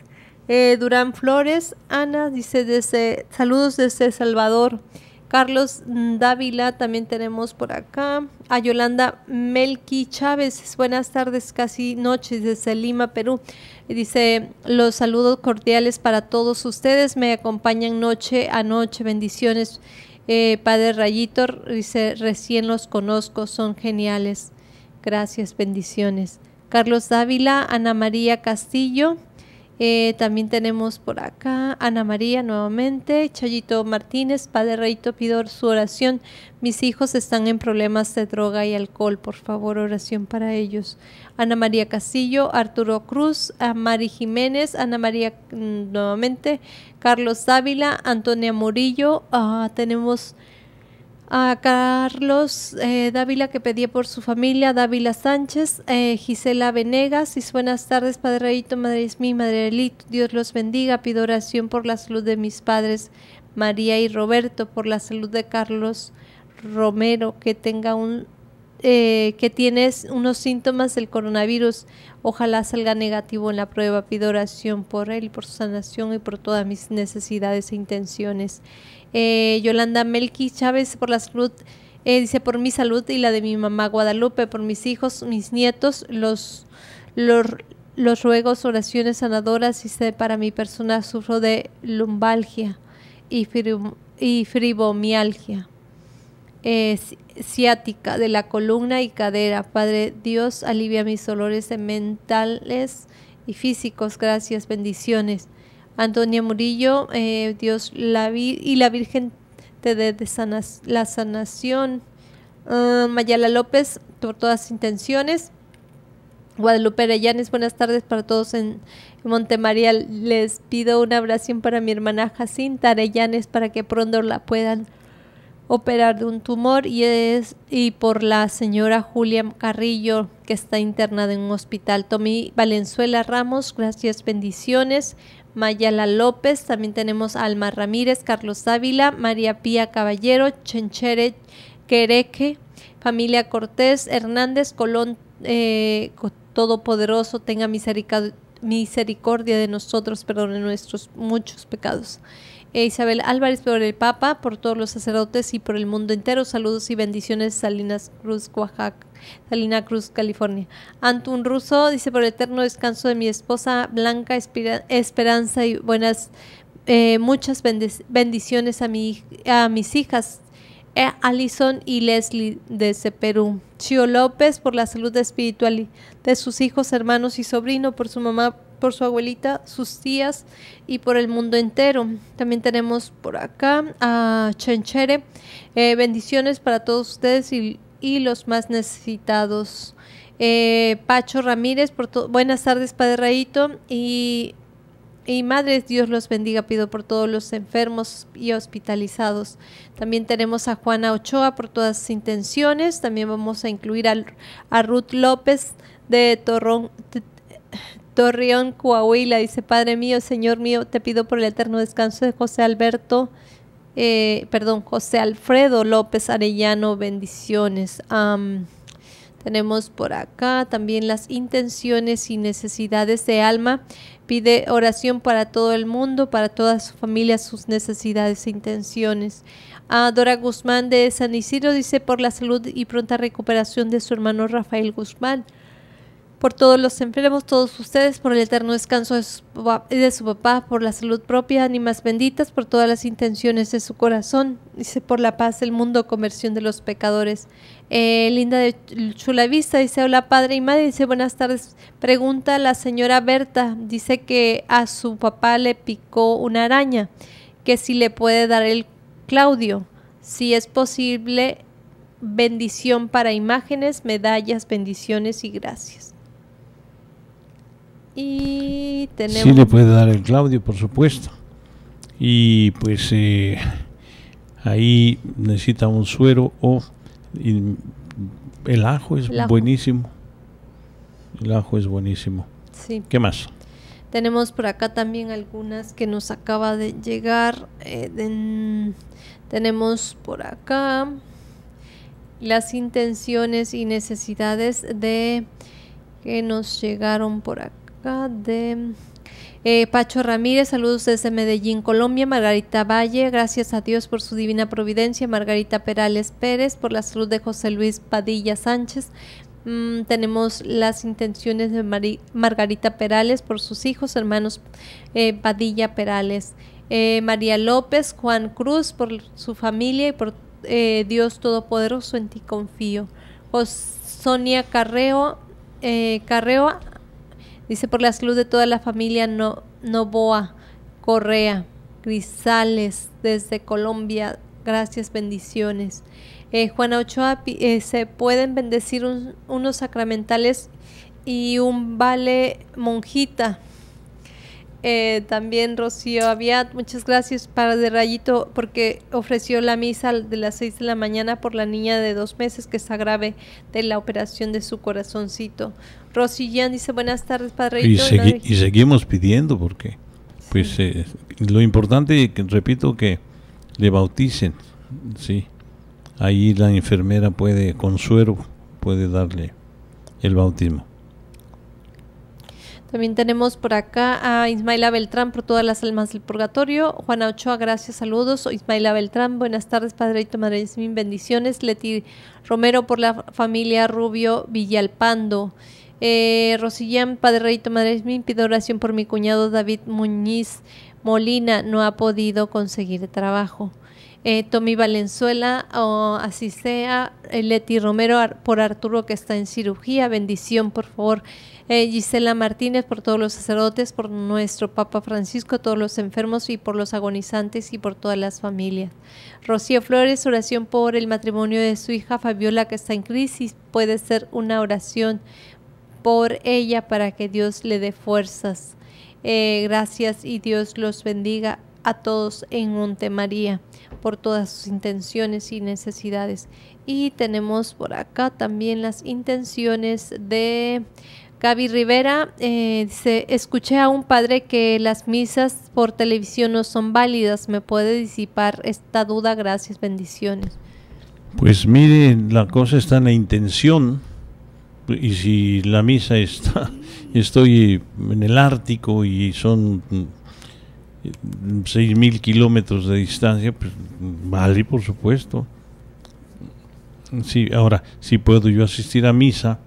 Eh, Durán Flores, Ana dice desde, saludos desde Salvador. Carlos Dávila también tenemos por acá. A Yolanda Melqui Chávez, buenas tardes, casi noches desde Lima, Perú. Dice, los saludos cordiales para todos ustedes, me acompañan noche a noche, bendiciones. Eh, Padre Rayito, dice, recién los conozco, son geniales. Gracias, bendiciones. Carlos Dávila, Ana María Castillo, eh, también tenemos por acá Ana María nuevamente, Chayito Martínez, Padre Rey Topidor, su oración. Mis hijos están en problemas de droga y alcohol, por favor, oración para ellos. Ana María Casillo, Arturo Cruz, Mari Jiménez, Ana María mm, nuevamente, Carlos Dávila, Antonia Murillo. Ah, tenemos a Carlos eh, Dávila que pedía por su familia, Dávila Sánchez, eh, Gisela Venegas, y buenas tardes, Padreito, Madre mi Elito Dios los bendiga, pido oración por la salud de mis padres, María y Roberto, por la salud de Carlos Romero, que tenga un eh, que tiene unos síntomas del coronavirus, ojalá salga negativo en la prueba. Pido oración por él, por su sanación y por todas mis necesidades e intenciones. Eh, Yolanda Melqui Chávez por la salud, eh, dice por mi salud y la de mi mamá Guadalupe, por mis hijos, mis nietos, los, los, ruegos, oraciones sanadoras, dice para mi persona sufro de lumbalgia y, y fibromialgia. Eh, ciática de la columna y cadera. Padre Dios, alivia mis dolores mentales y físicos. Gracias, bendiciones. Antonia Murillo, eh, Dios la y la Virgen te de, sanas, la Sanación. Ah, Mayala López, por todas intenciones. Guadalupe Arellanes, buenas tardes para todos en Montemaría. Les pido una oración para mi hermana Jacinta Arellanes para que pronto la puedan operar de un tumor y, es, y por la señora Julia Carrillo que está internada en un hospital. Tommy Valenzuela Ramos, gracias, bendiciones. Mayala López, también tenemos Alma Ramírez, Carlos Ávila, María Pía Caballero, Chenchere Quereque, familia Cortés, Hernández Colón eh, Todopoderoso, tenga misericordia de nosotros, perdone nuestros muchos pecados. Eh, Isabel Álvarez, por el Papa, por todos los sacerdotes y por el mundo entero. Saludos y bendiciones, Salinas Cruz, Oaxaca. Salina Cruz, California. Antun Russo dice por el eterno descanso de mi esposa Blanca Esperanza y buenas, eh, muchas bendiciones a, a mis hijas eh, Alison y Leslie desde Perú. Chio López por la salud espiritual de sus hijos, hermanos y sobrino, por su mamá por su abuelita, sus tías y por el mundo entero. También tenemos por acá a Chenchere. Eh, bendiciones para todos ustedes y, los más necesitados. Eh, Pacho Ramírez, por buenas tardes, Padre Raíto Y, madres, Dios los bendiga. Pido por todos los enfermos y hospitalizados. También tenemos a Juana Ochoa por todas sus intenciones. También vamos a incluir a, a Ruth López de Torrón, Torreón, Coahuila, dice, Padre mío, Señor mío, te pido por el eterno descanso de José Alberto, eh, perdón, José Alfredo López Arellano, bendiciones. tenemos por acá también las intenciones y necesidades de alma. Pide oración para todo el mundo, para toda su familia, sus necesidades e intenciones. A Dora Guzmán de San Isidro dice por la salud y pronta recuperación de su hermano Rafael Guzmán por todos los enfermos, todos ustedes, por el eterno descanso de su, papá, por la salud propia, ánimas benditas, por todas las intenciones de su corazón, dice, por la paz del mundo, conversión de los pecadores. Eh, Linda de Vista dice, hola padre y madre, dice, buenas tardes. Pregunta la señora Berta, dice que a su papá le picó una araña, que si le puede dar el Claudio, si es posible, bendición para imágenes, medallas, bendiciones y gracias. Y tenemos... Sí, le puede dar el Claudio, por supuesto. Y pues eh, ahí necesita un suero o... el ajo es buenísimo. El ajo es buenísimo. Sí. ¿Qué más? Tenemos por acá también algunas que nos acaba de llegar. Eh, tenemos por acá las intenciones y necesidades de que nos llegaron por acá de eh, Pacho Ramírez, saludos desde Medellín, Colombia. Margarita Valle, gracias a Dios por su divina providencia. Margarita Perales Pérez, por la salud de José Luis Padilla Sánchez. Mm, tenemos las intenciones de Margarita Perales por sus hijos, hermanos eh, Padilla Perales. Eh, María López, Juan Cruz, por su familia y por Dios Todopoderoso, en ti confío. Sonia Carreo, Carreo Dice por la salud de toda la familia no, Novoa, Correa, Grisales, desde Colombia. Gracias, bendiciones. Eh, Juana Ochoa, eh, se pueden bendecir unos sacramentales y un vale monjita. Eh, también Rocío Aviat, muchas gracias para de Rayito porque ofreció la misa de las seis de la mañana por la niña de dos meses que está grave de la operación de su corazoncito. Rosillán dice buenas tardes, Padre. Y, y seguimos pidiendo porque, pues, eh, lo importante, repito, que le bauticen, ¿sí? Ahí la enfermera puede, con suero, puede darle el bautismo. También tenemos por acá a Ismaela Beltrán por todas las almas del purgatorio. Juana Ochoa, gracias, saludos. Ismaela Beltrán, buenas tardes, Padre y Madre Yasmín, bendiciones. Leti Romero por la familia Rubio Villalpando. Eh, Rosillán, Padre Rey, Madre mi pido oración por mi cuñado David Muñiz Molina, no ha podido conseguir trabajo. Eh, Tommy Valenzuela, o así sea, eh, Leti Romero por Arturo que está en cirugía, bendición por favor, eh, Gisela Martínez por todos los sacerdotes, por nuestro Papa Francisco, todos los enfermos y por los agonizantes y por todas las familias. Rocío Flores, oración por el matrimonio de su hija Fabiola que está en crisis, puede ser una oración por ella para que Dios le dé fuerzas. Eh, gracias y Dios los bendiga a todos en Monte María por todas sus intenciones y necesidades. Y tenemos por acá también las intenciones de Gaby Rivera. Eh, dice, escuché a un padre que las misas por televisión no son válidas. ¿Me puede disipar esta duda? Gracias, bendiciones. Pues miren la cosa está en la intención y si la misa está, estoy en el Ártico y son mm, seis mil kilómetros de distancia, pues vale, por supuesto. Sí, ahora, si puedo yo asistir a misa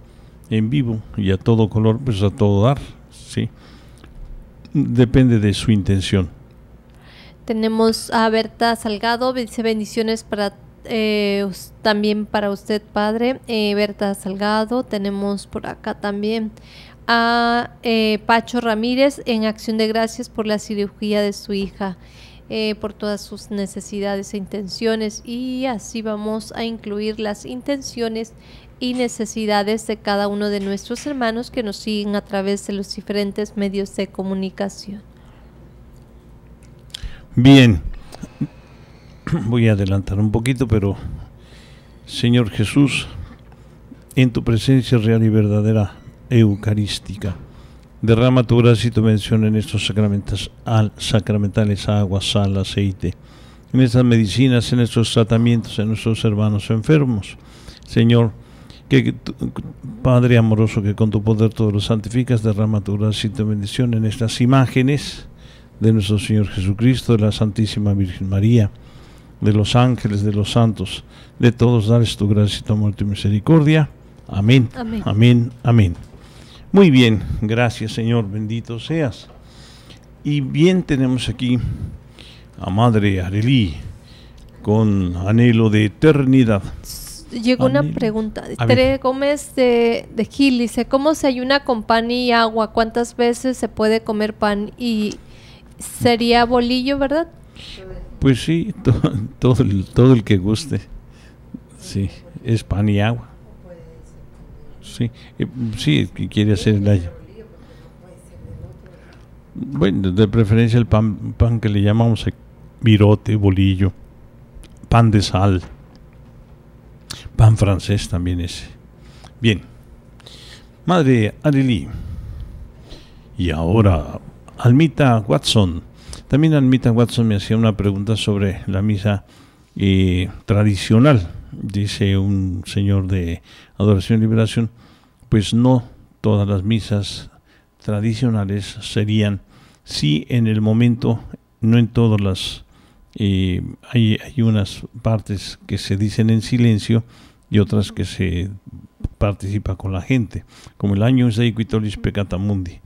en vivo y a todo color, pues a todo dar, sí. Depende de su intención. Tenemos a Berta Salgado, dice bendiciones para eh, también para usted, padre, eh, Berta Salgado, tenemos por acá también a eh, Pacho Ramírez en acción de gracias por la cirugía de su hija, por todas sus necesidades e intenciones y así vamos a incluir las intenciones y necesidades de cada uno de nuestros hermanos que nos siguen a través de los diferentes medios de comunicación. Bien, voy a adelantar un poquito, pero Señor Jesús, en tu presencia real y verdadera eucarística, derrama tu gracia y tu bendición en estos sacramentos, al, sacramentales, agua, sal, aceite, en estas medicinas, en estos tratamientos, en nuestros hermanos enfermos. Señor, que Padre amoroso, que con tu poder todos los santificas, derrama tu gracia y tu bendición en estas imágenes de nuestro Señor Jesucristo, de la Santísima Virgen María de los ángeles, de los santos, de todos, dares tu gracia y tu amor y tu misericordia. Amén. Amén. Amén. Muy bien, gracias Señor, bendito seas. Y bien tenemos aquí a Madre Arelí con anhelo de eternidad. Llegó una pregunta. Tere Gómez de, de, Gil dice, ¿cómo se ayuna con pan y agua? ¿Cuántas veces se puede comer pan? Y sería bolillo, ¿verdad? Pues sí, todo, el, todo el que guste. Sí, es pan y agua. Sí, eh, sí, que quiere hacer la... Bueno, de preferencia el pan, pan que le llamamos virote, bolillo, pan de sal, pan francés también es Bien, madre Arely. Y ahora, Almita Watson también Anita Watson me hacía una pregunta sobre la misa eh, tradicional. Dice un señor de Adoración y Liberación, pues no todas las misas tradicionales serían, sí en el momento, no en todas las, eh, hay, unas partes que se dicen en silencio y otras que se participa con la gente, como el año de Equitolis Pecatamundi. Mundi.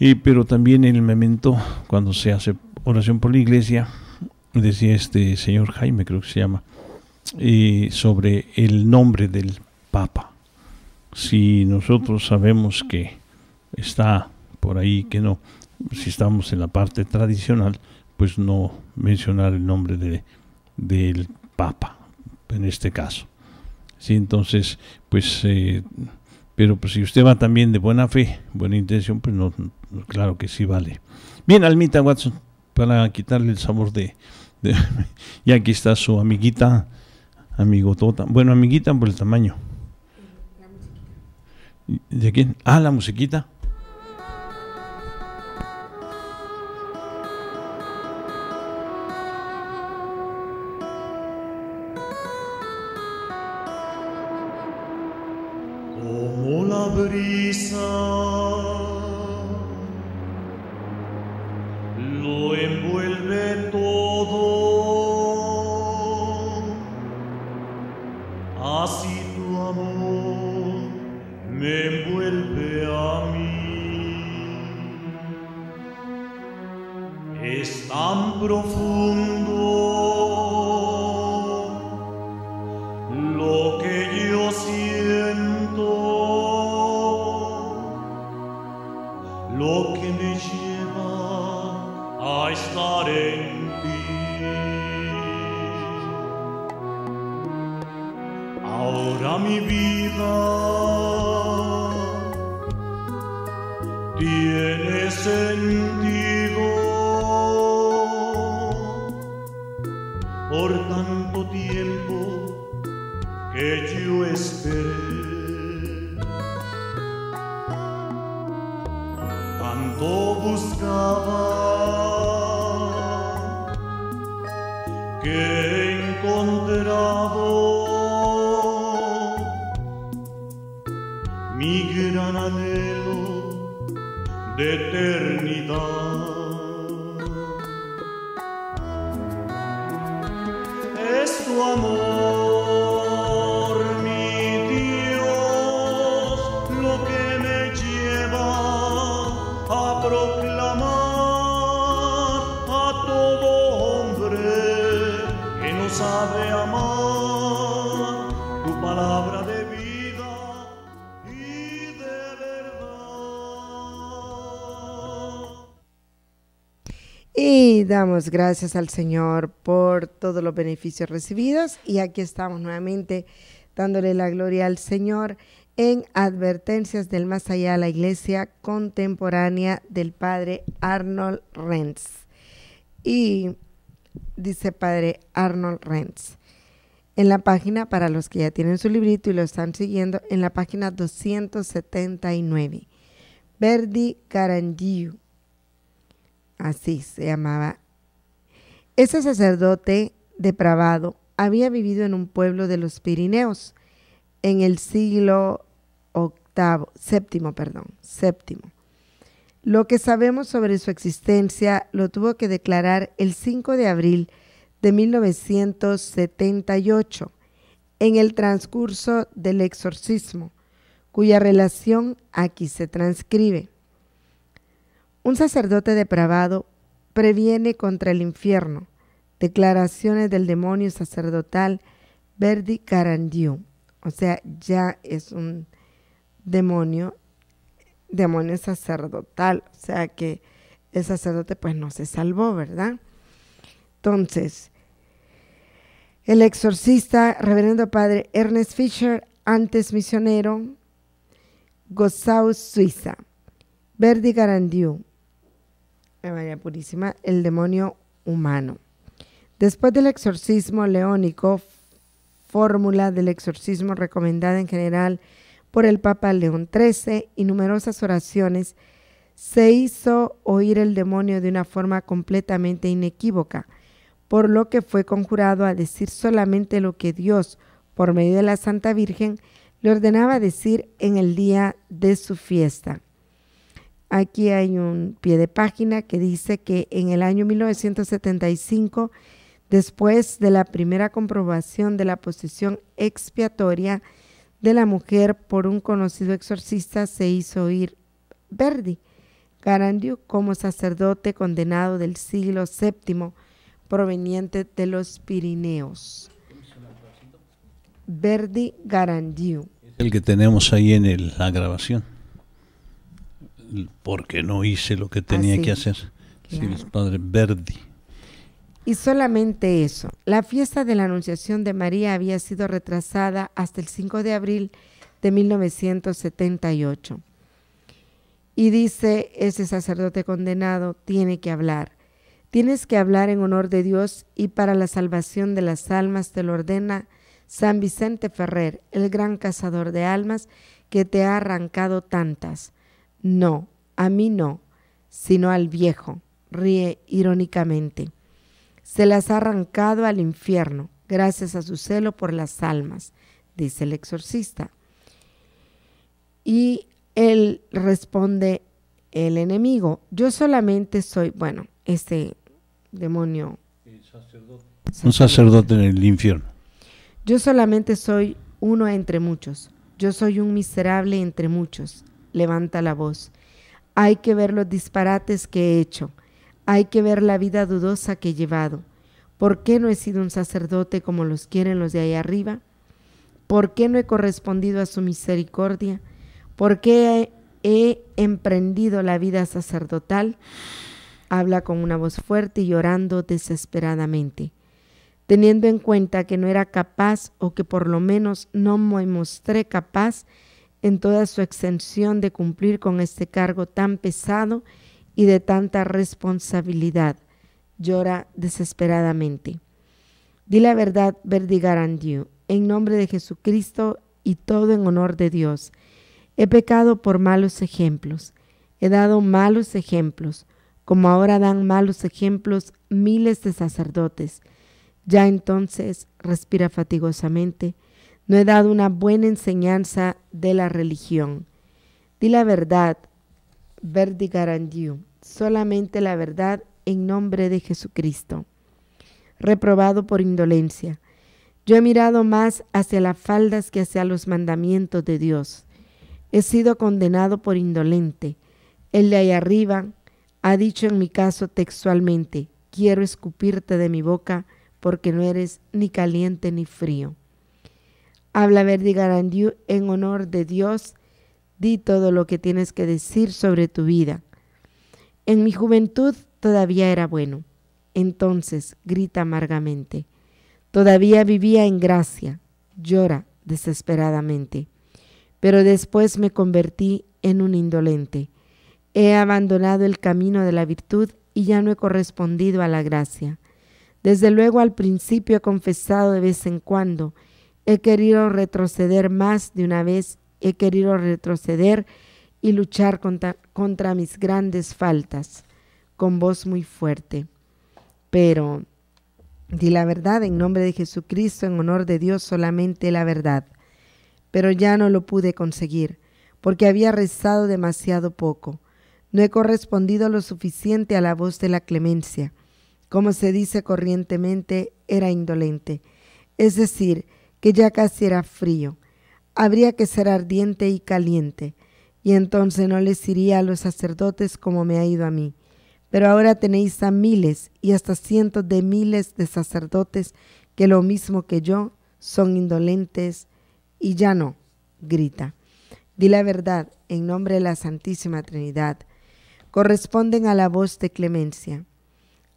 Y, pero también en el momento cuando se hace oración por la iglesia, decía este señor Jaime, creo que se llama, eh, sobre el nombre del Papa. Si nosotros sabemos que está por ahí, que no, si estamos en la parte tradicional, pues no mencionar el nombre de, del Papa, en este caso. Sí, entonces, pues eh, pero pues, si usted va también de buena fe, buena intención, pues no, claro que sí vale. Bien, Almita Watson, para quitarle el sabor de, de y aquí está su amiguita, amigo tota Bueno, amiguita por el tamaño. ¿De quién? Ah, la musiquita. Y damos gracias al Señor por todos los beneficios recibidos. Y aquí estamos nuevamente dándole la gloria al Señor en Advertencias del Más Allá a la Iglesia Contemporánea del Padre Arnold Renz. Y dice Padre Arnold Renz, en la página, para los que ya tienen su librito y lo están siguiendo, en la página 279, Verdi Carangiu así se llamaba. Ese sacerdote depravado había vivido en un pueblo de los Pirineos en el siglo octavo, séptimo, perdón, séptimo. Lo que sabemos sobre su existencia lo tuvo que declarar el 5 de abril de 1978 en el transcurso del exorcismo, cuya relación aquí se transcribe. Un sacerdote depravado previene contra el infierno. Declaraciones del demonio sacerdotal Verdi Carandiu. O sea, ya es un demonio, demonio sacerdotal. O sea que el sacerdote pues no se salvó, ¿verdad? Entonces, el exorcista, reverendo padre Ernest Fischer, antes misionero, Gozau Suiza. Verdi Garandiu, María Purísima el demonio humano. Después del exorcismo leónico, fórmula del exorcismo recomendada en general por el Papa León XIII y numerosas oraciones, se hizo oír el demonio de una forma completamente inequívoca, por lo que fue conjurado a decir solamente lo que Dios, por medio de la Santa Virgen, le ordenaba decir en el día de su fiesta. Aquí hay un pie de página que dice que en el año 1975, después de la primera comprobación de la posesión expiatoria de la mujer por un conocido exorcista, se hizo oír Verdi Garandiu como sacerdote condenado del siglo VII proveniente de los Pirineos. Verdi Garandiu. El que tenemos ahí en la grabación porque no hice lo que tenía ah, que hacer. padre Verdi. Y solamente eso. La fiesta de la Anunciación de María había sido retrasada hasta el 5 de abril de 1978. Y dice ese sacerdote condenado, tiene que hablar. Tienes que hablar en honor de Dios y para la salvación de las almas te lo ordena San Vicente Ferrer, el gran cazador de almas que te ha arrancado tantas. No, a mí no, sino al viejo, ríe irónicamente. Se las ha arrancado al infierno, gracias a su celo por las almas, dice el exorcista. Y él responde, el enemigo, yo solamente soy, bueno, este demonio. Un sacerdote en el infierno. Yo solamente soy uno entre muchos. Yo soy un miserable entre muchos levanta la voz. Hay que ver los disparates que he hecho. Hay que ver la vida dudosa que he llevado. ¿Por qué no he sido un sacerdote como los quieren los de ahí arriba? ¿Por qué no he correspondido a su misericordia? ¿Por qué he emprendido la vida sacerdotal? Habla con una voz fuerte y llorando desesperadamente, teniendo en cuenta que no era capaz o que por lo menos no me mostré capaz en toda su extensión de cumplir con este cargo tan pesado y de tanta responsabilidad. Llora desesperadamente. Di la verdad, Verdigarandiu, en nombre de Jesucristo y todo en honor de Dios. He pecado por malos ejemplos. He dado malos ejemplos, como ahora dan malos ejemplos miles de sacerdotes. Ya entonces respira fatigosamente no he dado una buena enseñanza de la religión. Di la verdad, verdi garandiu, solamente la verdad en nombre de Jesucristo. Reprobado por indolencia. Yo he mirado más hacia las faldas que hacia los mandamientos de Dios. He sido condenado por indolente. El de ahí arriba ha dicho en mi caso textualmente, quiero escupirte de mi boca porque no eres ni caliente ni frío. Habla Garandiu en honor de Dios. Di todo lo que tienes que decir sobre tu vida. En mi juventud todavía era bueno. Entonces grita amargamente. Todavía vivía en gracia. Llora desesperadamente. Pero después me convertí en un indolente. He abandonado el camino de la virtud y ya no he correspondido a la gracia. Desde luego al principio he confesado de vez en cuando He querido retroceder más de una vez, he querido retroceder y luchar contra, mis grandes faltas con voz muy fuerte. Pero di la verdad en nombre de Jesucristo, en honor de Dios, solamente la verdad. Pero ya no lo pude conseguir, porque había rezado demasiado poco. No he correspondido lo suficiente a la voz de la clemencia. Como se dice corrientemente, era indolente. Es decir, que ya casi era frío. Habría que ser ardiente y caliente, y entonces no les iría a los sacerdotes como me ha ido a mí. Pero ahora tenéis a miles y hasta cientos de miles de sacerdotes que lo mismo que yo son indolentes y ya no, grita. Di la verdad en nombre de la Santísima Trinidad. Corresponden a la voz de clemencia.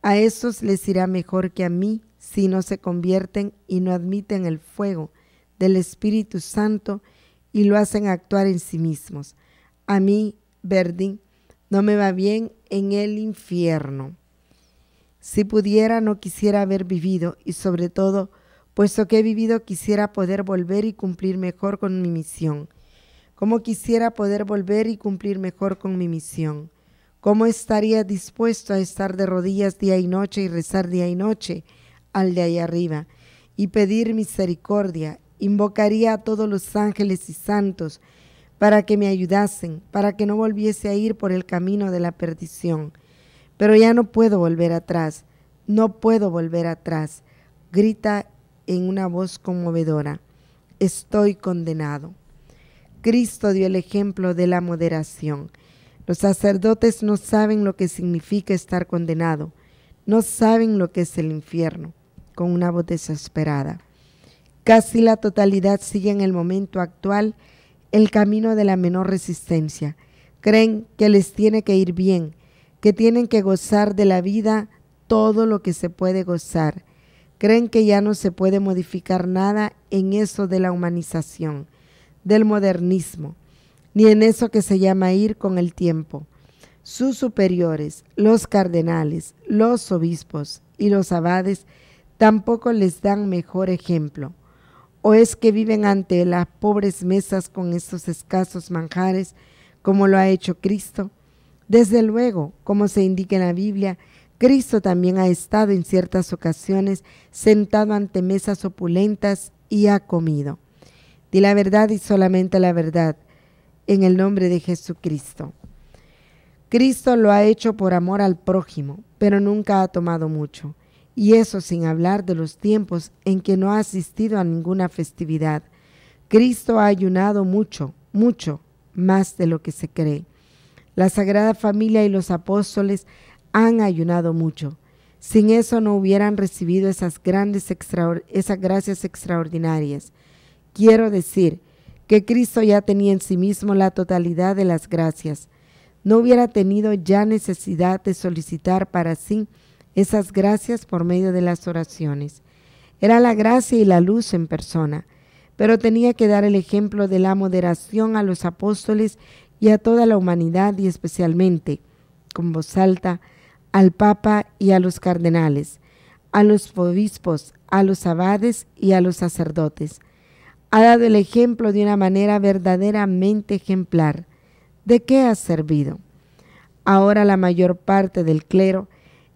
A esos les irá mejor que a mí si no se convierten y no admiten el fuego del Espíritu Santo y lo hacen actuar en sí mismos. A mí, Verdi, no me va bien en el infierno. Si pudiera, no quisiera haber vivido y sobre todo, puesto que he vivido, quisiera poder volver y cumplir mejor con mi misión. ¿Cómo quisiera poder volver y cumplir mejor con mi misión? ¿Cómo estaría dispuesto a estar de rodillas día y noche y rezar día y noche? al de ahí arriba y pedir misericordia. Invocaría a todos los ángeles y santos para que me ayudasen, para que no volviese a ir por el camino de la perdición. Pero ya no puedo volver atrás, no puedo volver atrás, grita en una voz conmovedora. Estoy condenado. Cristo dio el ejemplo de la moderación. Los sacerdotes no saben lo que significa estar condenado, no saben lo que es el infierno con una voz desesperada. Casi la totalidad sigue en el momento actual el camino de la menor resistencia. Creen que les tiene que ir bien, que tienen que gozar de la vida todo lo que se puede gozar. Creen que ya no se puede modificar nada en eso de la humanización, del modernismo, ni en eso que se llama ir con el tiempo. Sus superiores, los cardenales, los obispos y los abades tampoco les dan mejor ejemplo. ¿O es que viven ante las pobres mesas con estos escasos manjares como lo ha hecho Cristo? Desde luego, como se indica en la Biblia, Cristo también ha estado en ciertas ocasiones sentado ante mesas opulentas y ha comido. Di la verdad y solamente la verdad, en el nombre de Jesucristo. Cristo lo ha hecho por amor al prójimo, pero nunca ha tomado mucho y eso sin hablar de los tiempos en que no ha asistido a ninguna festividad. Cristo ha ayunado mucho, mucho, más de lo que se cree. La Sagrada Familia y los apóstoles han ayunado mucho. Sin eso no hubieran recibido esas grandes esas gracias extraordinarias. Quiero decir que Cristo ya tenía en sí mismo la totalidad de las gracias. No hubiera tenido ya necesidad de solicitar para sí esas gracias por medio de las oraciones. Era la gracia y la luz en persona, pero tenía que dar el ejemplo de la moderación a los apóstoles y a toda la humanidad y especialmente, con voz alta, al Papa y a los cardenales, a los obispos, a los abades y a los sacerdotes. Ha dado el ejemplo de una manera verdaderamente ejemplar. ¿De qué ha servido? Ahora la mayor parte del clero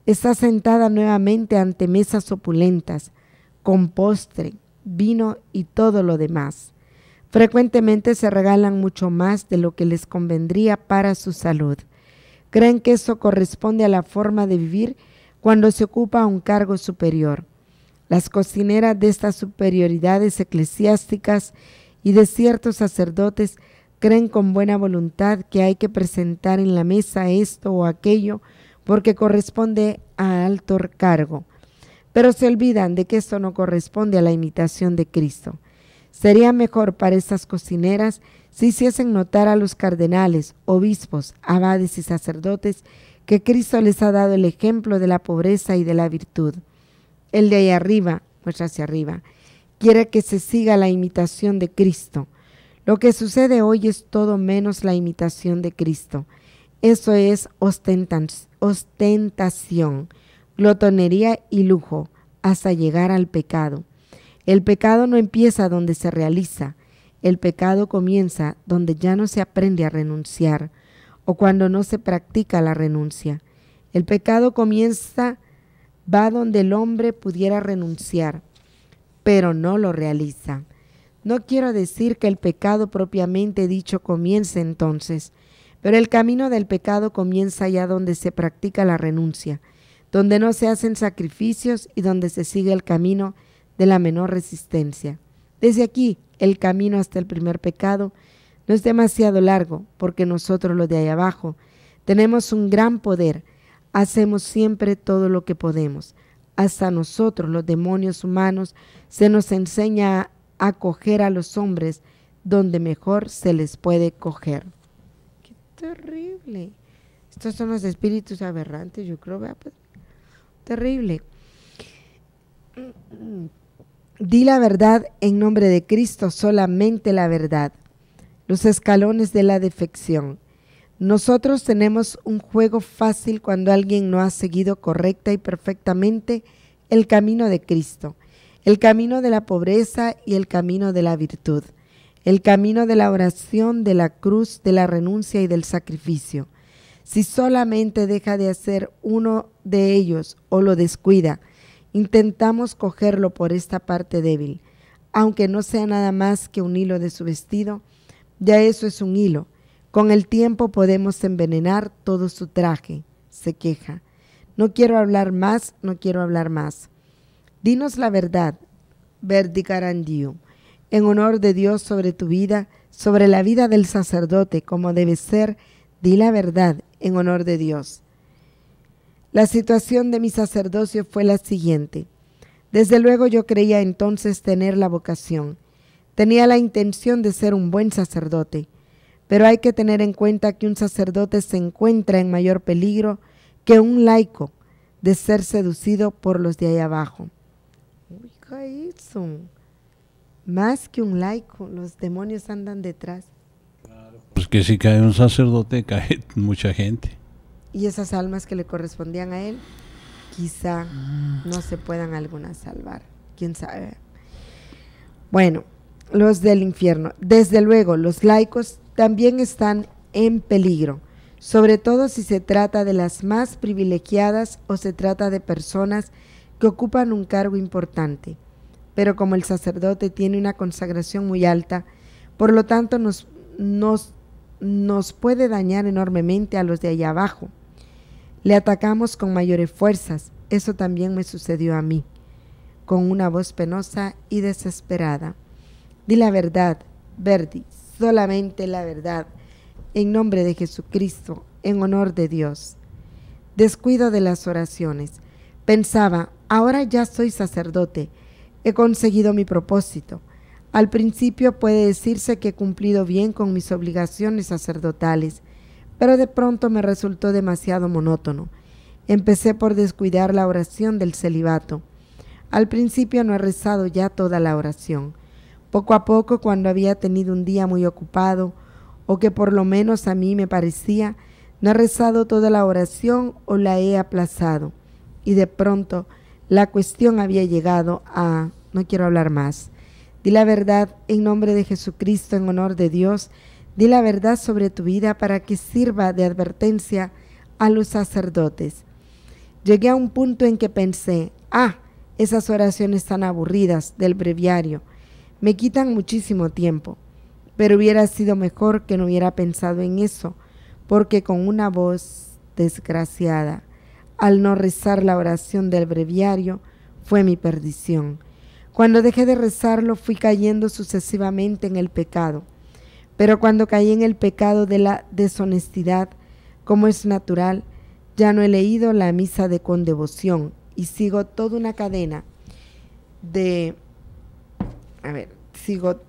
Está sentada nuevamente ante mesas opulentas, con postre, vino y todo lo demás. Frecuentemente se regalan mucho más de lo que les convendría para su salud. Creen que eso corresponde a la forma de vivir cuando se ocupa un cargo superior. Las cocineras de estas superioridades eclesiásticas y de ciertos sacerdotes creen con buena voluntad que hay que presentar en la mesa esto o aquello porque corresponde a alto cargo, pero se olvidan de que esto no corresponde a la imitación de Cristo. Sería mejor para estas cocineras si hiciesen notar a los cardenales, obispos, abades y sacerdotes que Cristo les ha dado el ejemplo de la pobreza y de la virtud. El de ahí arriba, pues hacia arriba, quiere que se siga la imitación de Cristo. Lo que sucede hoy es todo menos la imitación de Cristo. Eso es ostentación, glotonería y lujo hasta llegar al pecado. El pecado no empieza donde se realiza, el pecado comienza donde ya no se aprende a renunciar o cuando no se practica la renuncia. El pecado comienza, va donde el hombre pudiera renunciar, pero no lo realiza. No quiero decir que el pecado propiamente dicho comience entonces, pero el camino del pecado comienza allá donde se practica la renuncia, donde no se hacen sacrificios y donde se sigue el camino de la menor resistencia. Desde aquí, el camino hasta el primer pecado no es demasiado largo, porque nosotros los de ahí abajo tenemos un gran poder, hacemos siempre todo lo que podemos. Hasta nosotros, los demonios humanos, se nos enseña a coger a los hombres donde mejor se les puede coger terrible. Estos son los espíritus aberrantes, yo creo, pues. terrible. Di la verdad en nombre de Cristo, solamente la verdad. Los escalones de la defección. Nosotros tenemos un juego fácil cuando alguien no ha seguido correcta y perfectamente el camino de Cristo, el camino de la pobreza y el camino de la virtud el camino de la oración, de la cruz, de la renuncia y del sacrificio. Si solamente deja de hacer uno de ellos o lo descuida, intentamos cogerlo por esta parte débil. Aunque no sea nada más que un hilo de su vestido, ya eso es un hilo. Con el tiempo podemos envenenar todo su traje, se queja. No quiero hablar más, no quiero hablar más. Dinos la verdad, Verdicarandiu en honor de Dios sobre tu vida, sobre la vida del sacerdote, como debe ser, di la verdad en honor de Dios. La situación de mi sacerdocio fue la siguiente. Desde luego yo creía entonces tener la vocación. Tenía la intención de ser un buen sacerdote, pero hay que tener en cuenta que un sacerdote se encuentra en mayor peligro que un laico de ser seducido por los de ahí abajo más que un laico, los demonios andan detrás. Claro, pues que si cae un sacerdote, cae mucha gente. Y esas almas que le correspondían a él, quizá no se puedan algunas salvar. ¿Quién sabe? Bueno, los del infierno. Desde luego, los laicos también están en peligro, sobre todo si se trata de las más privilegiadas o se trata de personas que ocupan un cargo importante pero como el sacerdote tiene una consagración muy alta, por lo tanto nos, nos, nos puede dañar enormemente a los de allá abajo. Le atacamos con mayores fuerzas. Eso también me sucedió a mí, con una voz penosa y desesperada. Di la verdad, Verdi, solamente la verdad, en nombre de Jesucristo, en honor de Dios. Descuido de las oraciones. Pensaba, ahora ya soy sacerdote, he conseguido mi propósito. Al principio puede decirse que he cumplido bien con mis obligaciones sacerdotales, pero de pronto me resultó demasiado monótono. Empecé por descuidar la oración del celibato. Al principio no he rezado ya toda la oración. Poco a poco, cuando había tenido un día muy ocupado, o que por lo menos a mí me parecía, no he rezado toda la oración o la he aplazado. Y de pronto, la cuestión había llegado a, no quiero hablar más, di la verdad en nombre de Jesucristo, en honor de Dios, di la verdad sobre tu vida para que sirva de advertencia a los sacerdotes. Llegué a un punto en que pensé, ah, esas oraciones tan aburridas del breviario me quitan muchísimo tiempo, pero hubiera sido mejor que no hubiera pensado en eso, porque con una voz desgraciada al no rezar la oración del breviario fue mi perdición. Cuando dejé de rezarlo fui cayendo sucesivamente en el pecado, pero cuando caí en el pecado de la deshonestidad, como es natural, ya no he leído la misa de con devoción y sigo toda una cadena de, a ver, sigo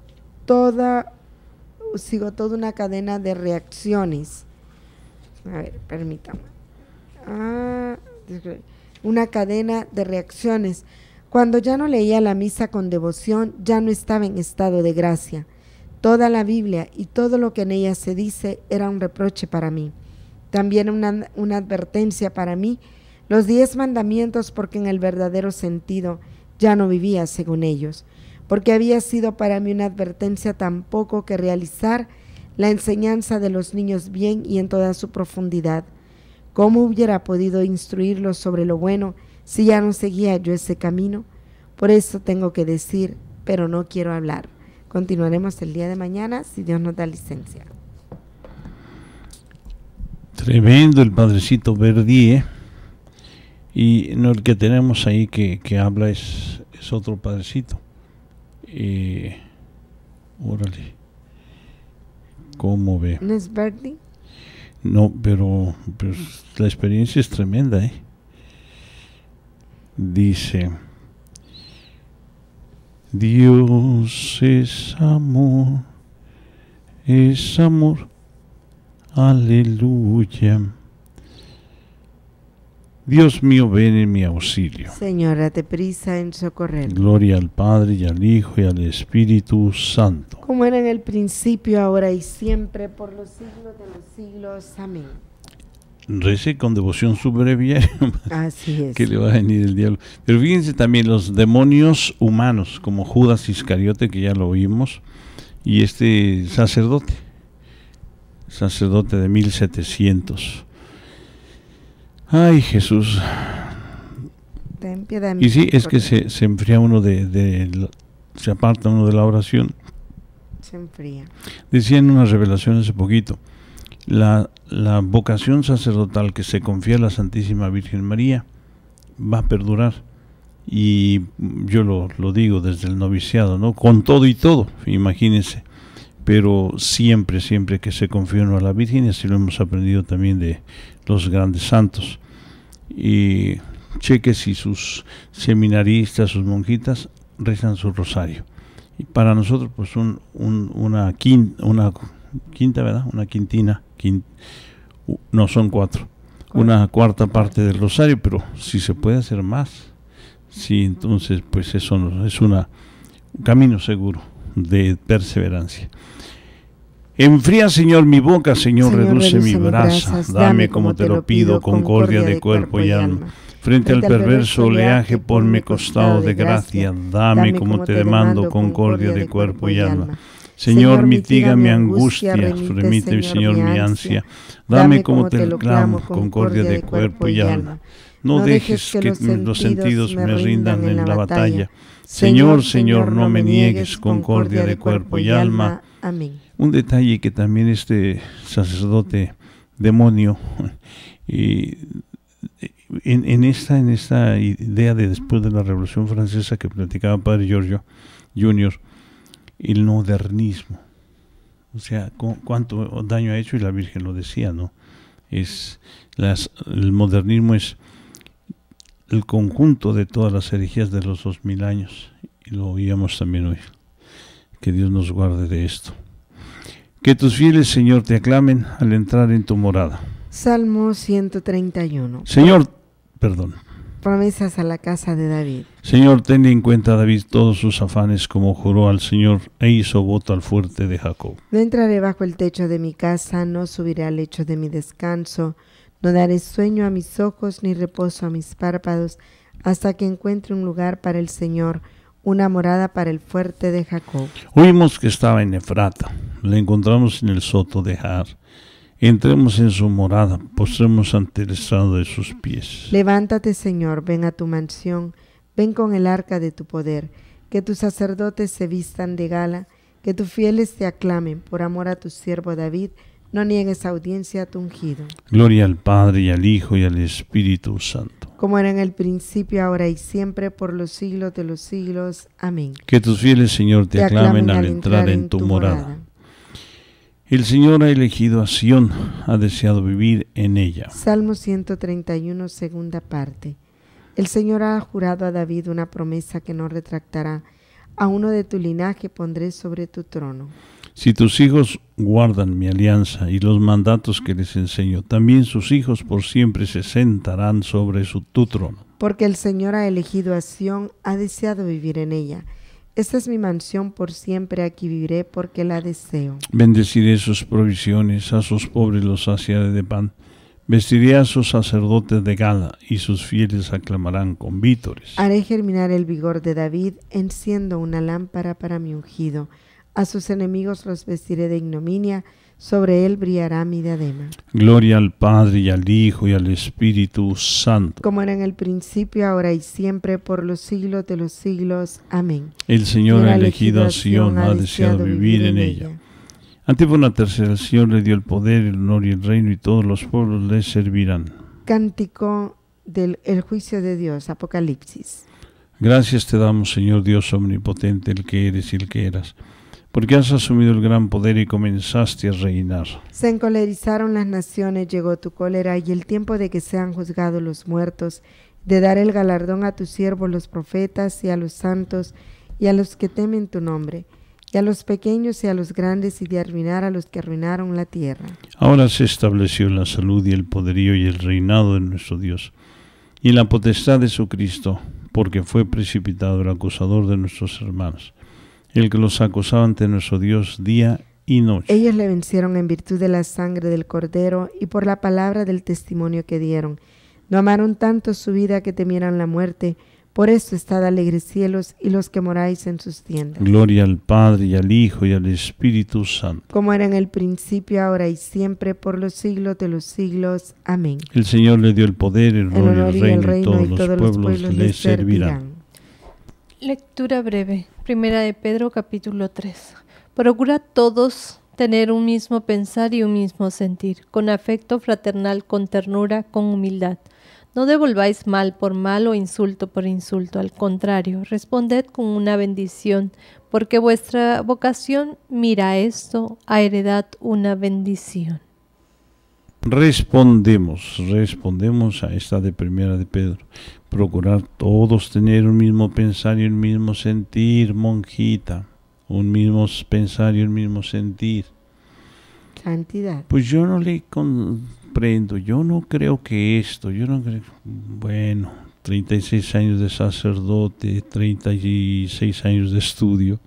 toda, sigo toda una cadena de reacciones. A ver, permítame. Ah, una cadena de reacciones. Cuando ya no leía la misa con devoción, ya no estaba en estado de gracia. Toda la Biblia y todo lo que en ella se dice era un reproche para mí. También una, una advertencia para mí, los diez mandamientos porque en el verdadero sentido ya no vivía según ellos, porque había sido para mí una advertencia tampoco que realizar la enseñanza de los niños bien y en toda su profundidad ¿Cómo hubiera podido instruirlos sobre lo bueno si ya no seguía yo ese camino? Por eso tengo que decir, pero no quiero hablar. Continuaremos el día de mañana si Dios nos da licencia. Tremendo el padrecito Verdi, ¿eh? Y el que tenemos ahí que, habla es, es, otro padrecito. Eh, órale. ¿Cómo ve? ¿No es Verdi? No, pero pues, la experiencia es tremenda, ¿eh? Dice, Dios es amor, es amor, aleluya. Dios mío, ven en mi auxilio. Señora te prisa en socorrer. Gloria al Padre y al Hijo y al Espíritu Santo. Como era en el principio, ahora y siempre, por los siglos de los siglos. Amén. Rece con devoción su Así es. Que le va a venir el diablo. Pero fíjense también los demonios humanos, como Judas Iscariote, que ya lo oímos, y este sacerdote, sacerdote de 1700 Ay, Jesús. y sí, es que se, enfría uno de, se aparta uno de la oración. Se enfría. Decía en una revelación hace poquito, la, la vocación sacerdotal que se confía a la Santísima Virgen María va a perdurar. Y yo lo, lo digo desde el noviciado, ¿no? Con todo y todo, imagínense pero siempre, siempre que se confía uno a la Virgen, y así lo hemos aprendido también de los grandes santos. Y cheques y sus seminaristas, sus monjitas rezan su rosario. Y para nosotros, pues un, una, quinta, una quinta, ¿verdad? Una quintina, no son cuatro, una cuarta parte del rosario, pero si se puede hacer más, sí, entonces pues eso es una, un camino seguro de perseverancia. Enfría, Señor, mi boca, Señor, reduce, mi brasa. dame como te lo pido, concordia de cuerpo y alma. Frente al perverso oleaje, ponme costado de gracia. Dame como te demando, concordia de cuerpo y alma. Señor, mitiga mi angustia, remite, Señor, mi ansia. Dame como te lo clamo, concordia de cuerpo y alma. No dejes que los sentidos me rindan en la batalla. Señor, Señor, no me niegues concordia de cuerpo y alma. Un detalle que también este sacerdote demonio eh, en, esta, en esta idea de después de la Revolución Francesa que platicaba Padre Giorgio Junior, el modernismo. O sea, cuánto daño ha hecho y la Virgen lo decía, ¿no? Es las, el modernismo es el conjunto de todas las herejías de los dos mil años y lo oíamos también hoy que Dios nos guarde de esto. Que tus fieles, Señor, te aclamen al entrar en tu morada. Salmo 131. Señor, perdón. Promesas a la casa de David. Señor, ten en cuenta David todos sus afanes como juró al Señor e hizo voto al fuerte de Jacob. No entraré bajo el techo de mi casa, no subiré al lecho de mi descanso, no daré sueño a mis ojos ni reposo a mis párpados hasta que encuentre un lugar para el Señor una morada para el fuerte de Jacob. Oímos que estaba en Efrata, le encontramos en el soto de Har, Entremos en su morada, postremos ante el estrado de sus pies. Levántate, Señor, ven a tu mansión, ven con el arca de tu poder, que tus sacerdotes se vistan de gala, que tus fieles te aclamen por amor a tu siervo David, no niegues audiencia a tu ungido. Gloria al Padre y al Hijo y al Espíritu Santo. Como era en el principio, ahora y siempre, por los siglos de los siglos. Amén. Que tus fieles, Señor, te, aclamen, al entrar en tu, morada. El Señor ha elegido a Sión, ha deseado vivir en ella. Salmo 131, segunda parte. El Señor ha jurado a David una promesa que no retractará. A uno de tu linaje pondré sobre tu trono. Si tus hijos guardan mi alianza y los mandatos que les enseño, también sus hijos por siempre se sentarán sobre su, tu trono. Porque el Señor ha elegido a Sión, ha deseado vivir en ella. Esta es mi mansión por siempre, aquí viviré porque la deseo. Bendeciré sus provisiones, a sus pobres los saciaré de pan. Vestiré a sus sacerdotes de gala y sus fieles aclamarán con vítores. Haré germinar el vigor de David, enciendo una lámpara para mi ungido. A sus enemigos los vestiré de ignominia, sobre él brillará mi diadema. Gloria al Padre y al Hijo y al Espíritu Santo. Como era en el principio, ahora y siempre, por los siglos de los siglos. Amén. El Señor ha elegido a Sion, ha deseado vivir en ella. Ante una tercera, el le dio el poder, el honor y el reino, y todos los pueblos le servirán. Cántico del juicio de Dios, Apocalipsis. Gracias te damos, Señor Dios omnipotente, el que eres y el que eras porque has asumido el gran poder y comenzaste a reinar. Se encolerizaron las naciones, llegó tu cólera y el tiempo de que sean juzgados los muertos, de dar el galardón a tus siervos los profetas y a los santos y a los que temen tu nombre, y a los pequeños y a los grandes y de arruinar a los que arruinaron la tierra. Ahora se estableció la salud y el poderío y el reinado de nuestro Dios y la potestad de su Cristo, porque fue precipitado el acusador de nuestros hermanos el que los acusaba ante nuestro Dios día y noche. Ellos le vencieron en virtud de la sangre del cordero y por la palabra del testimonio que dieron. No amaron tanto su vida que temieran la muerte. Por esto estad alegres cielos y los que moráis en sus tiendas. Gloria al Padre y al Hijo y al Espíritu Santo. Como era en el principio, ahora y siempre, por los siglos de los siglos. Amén. El Señor le dio el poder, el, honor, y el reino, y todos, los, pueblos los pueblos, le servirán. Lectura breve. Primera de Pedro capítulo 3. Procura todos tener un mismo pensar y un mismo sentir, con afecto fraternal, con ternura, con humildad. No devolváis mal por mal o insulto por insulto, al contrario, responded con una bendición, porque vuestra vocación mira esto, a heredad una bendición. Respondemos, respondemos a esta de primera de Pedro procurar todos tener un mismo pensar y un mismo sentir, monjita, un mismo pensar y un mismo sentir. Santidad. Pues yo no le comprendo, yo no creo que esto, yo no creo, bueno, 36 años de sacerdote, 36 años de estudio.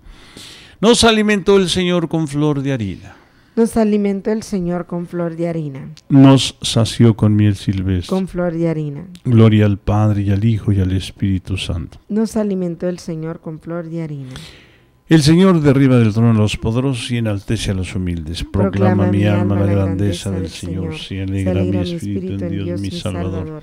Nos alimentó el Señor con flor de harina. Nos alimentó el Señor con flor de harina. Nos sació con miel silvestre. Con flor de harina. Gloria al Padre y al Hijo y al Espíritu Santo. Nos alimentó el Señor con flor de harina. El Señor derriba del trono a los poderosos y enaltece a los humildes. Proclama, mi alma la grandeza, del, Señor. Si alegra, mi espíritu en Dios, mi Salvador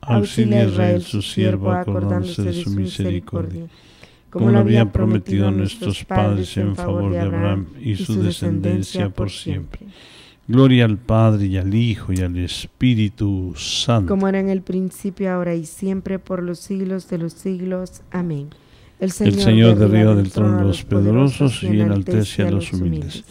Auxilia a Israel, su siervo, acordándose de su misericordia, como lo había prometido a nuestros padres en favor de Abraham y su descendencia por siempre. Gloria al Padre y al Hijo y al Espíritu Santo. Como era en el principio, ahora y siempre, por los siglos de los siglos. Amén. El Señor, derriba del trono los poderosos y enaltece a los humildes.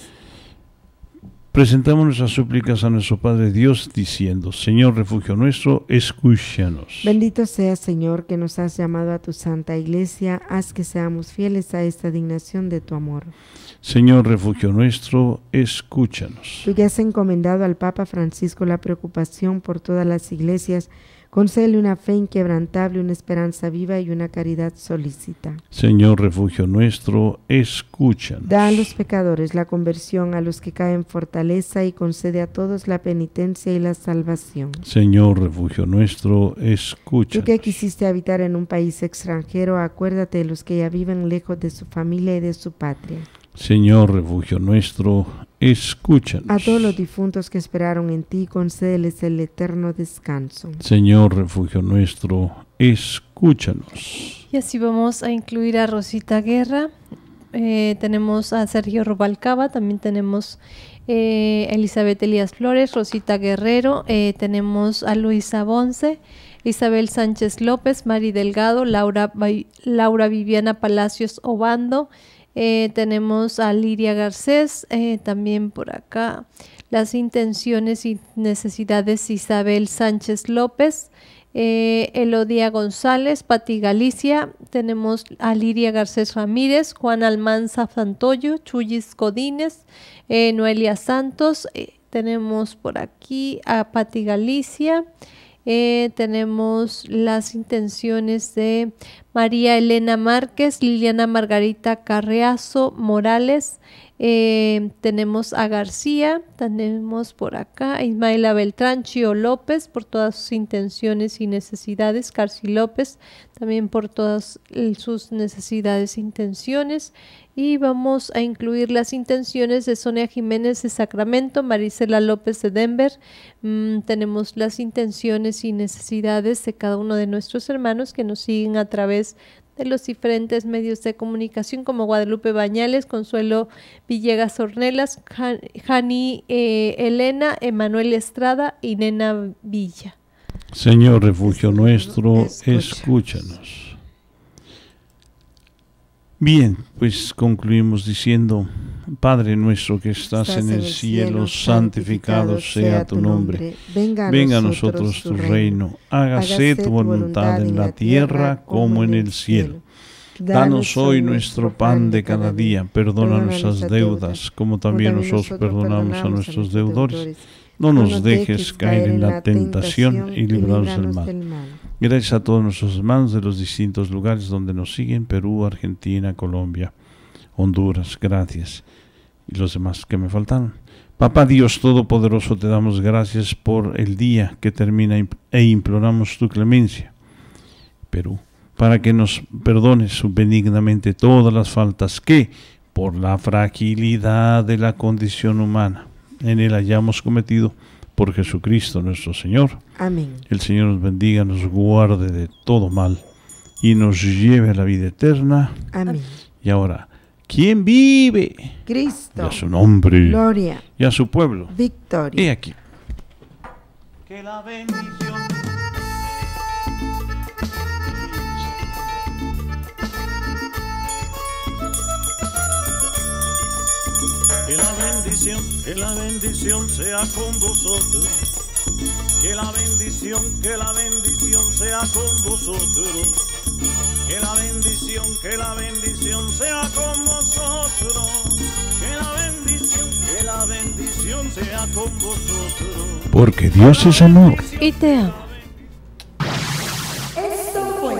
Presentamos nuestras súplicas a nuestro Padre Dios diciendo, Señor refugio nuestro, escúchanos. Bendito sea Señor que nos has llamado a tu santa iglesia, haz que seamos fieles a esta dignación de tu amor. Señor refugio nuestro, escúchanos. Tú ya has encomendado al Papa Francisco la preocupación por todas las iglesias, Concede una fe inquebrantable, una esperanza viva y una caridad solícita. Señor, refugio nuestro, escúchanos. Da a los pecadores la conversión, a los que caen fortaleza y concede a todos la penitencia y la salvación. Señor, refugio nuestro, escúchanos. Tú que quisiste habitar en un país extranjero, acuérdate de los que ya viven lejos de su familia y de su patria. Señor, refugio nuestro, Escúchanos. A todos los difuntos que esperaron en ti, concédeles el eterno descanso. Señor, refugio nuestro, escúchanos. Y así vamos a incluir a Rosita Guerra, eh, tenemos a Sergio Robalcaba, también tenemos a eh, Elizabeth Elías Flores, Rosita Guerrero, eh, tenemos a Luisa Bonce, Isabel Sánchez López, Mari Delgado, Laura, Laura Viviana Palacios Obando, eh, tenemos a Liria Garcés, eh, también por acá. Las intenciones y necesidades Isabel Sánchez López, eh, Elodia González, Pati Galicia. Tenemos a Liria Garcés Ramírez, Juan Almanza Fantoyo, Chuyis Codines, Noelia Santos. tenemos por aquí a Pati Galicia. Eh, tenemos las intenciones de María Elena Márquez, Liliana Margarita Carreazo Morales, eh, tenemos a García, tenemos por acá a Ismaela Beltrán, Chio López, por todas sus intenciones y necesidades, Carci López, también por todas eh, sus necesidades e intenciones y vamos a incluir las intenciones de Sonia Jiménez de Sacramento, Marisela López de Denver. Mm, tenemos las intenciones y necesidades de cada uno de nuestros hermanos que nos siguen a través de los diferentes medios de comunicación como Guadalupe Bañales, Consuelo Villegas Ornelas, Jani eh, Elena, Emanuel Estrada y Nena Villa. Señor, refugio nuestro, escúchanos. Bien, pues concluimos diciendo, Padre nuestro que estás, en el cielo, santificado, sea tu nombre, venga a, nosotros, tu reino, hágase tu voluntad en la tierra como en el cielo. Danos hoy nuestro pan de cada día, perdona nuestras deudas como también nosotros perdonamos a nuestros deudores. No nos dejes caer en la tentación y líbranos del mal. Gracias a todos nuestros hermanos de los distintos lugares donde nos siguen, Perú, Argentina, Colombia, Honduras, gracias. Y los demás que me faltan. Papá Dios Todopoderoso, te damos gracias por el día que termina e imploramos tu clemencia, Perú, para que nos perdones benignamente todas las faltas que, por la fragilidad de la condición humana, en él hayamos cometido por Jesucristo nuestro Señor. Amén. El Señor nos bendiga, nos guarde de todo mal y nos lleve a la vida eterna. Amén. Y ahora, ¿quién vive? Cristo. a su nombre. Gloria. Y a su pueblo. Victoria. Y aquí. Que la bendición. Que la bendición, que la bendición sea con vosotros. Que la bendición, que la bendición sea con vosotros. Que la bendición, que la bendición sea con vosotros. Que la bendición, que la bendición sea con vosotros. Porque Dios es amor. Y te amo. Esto fue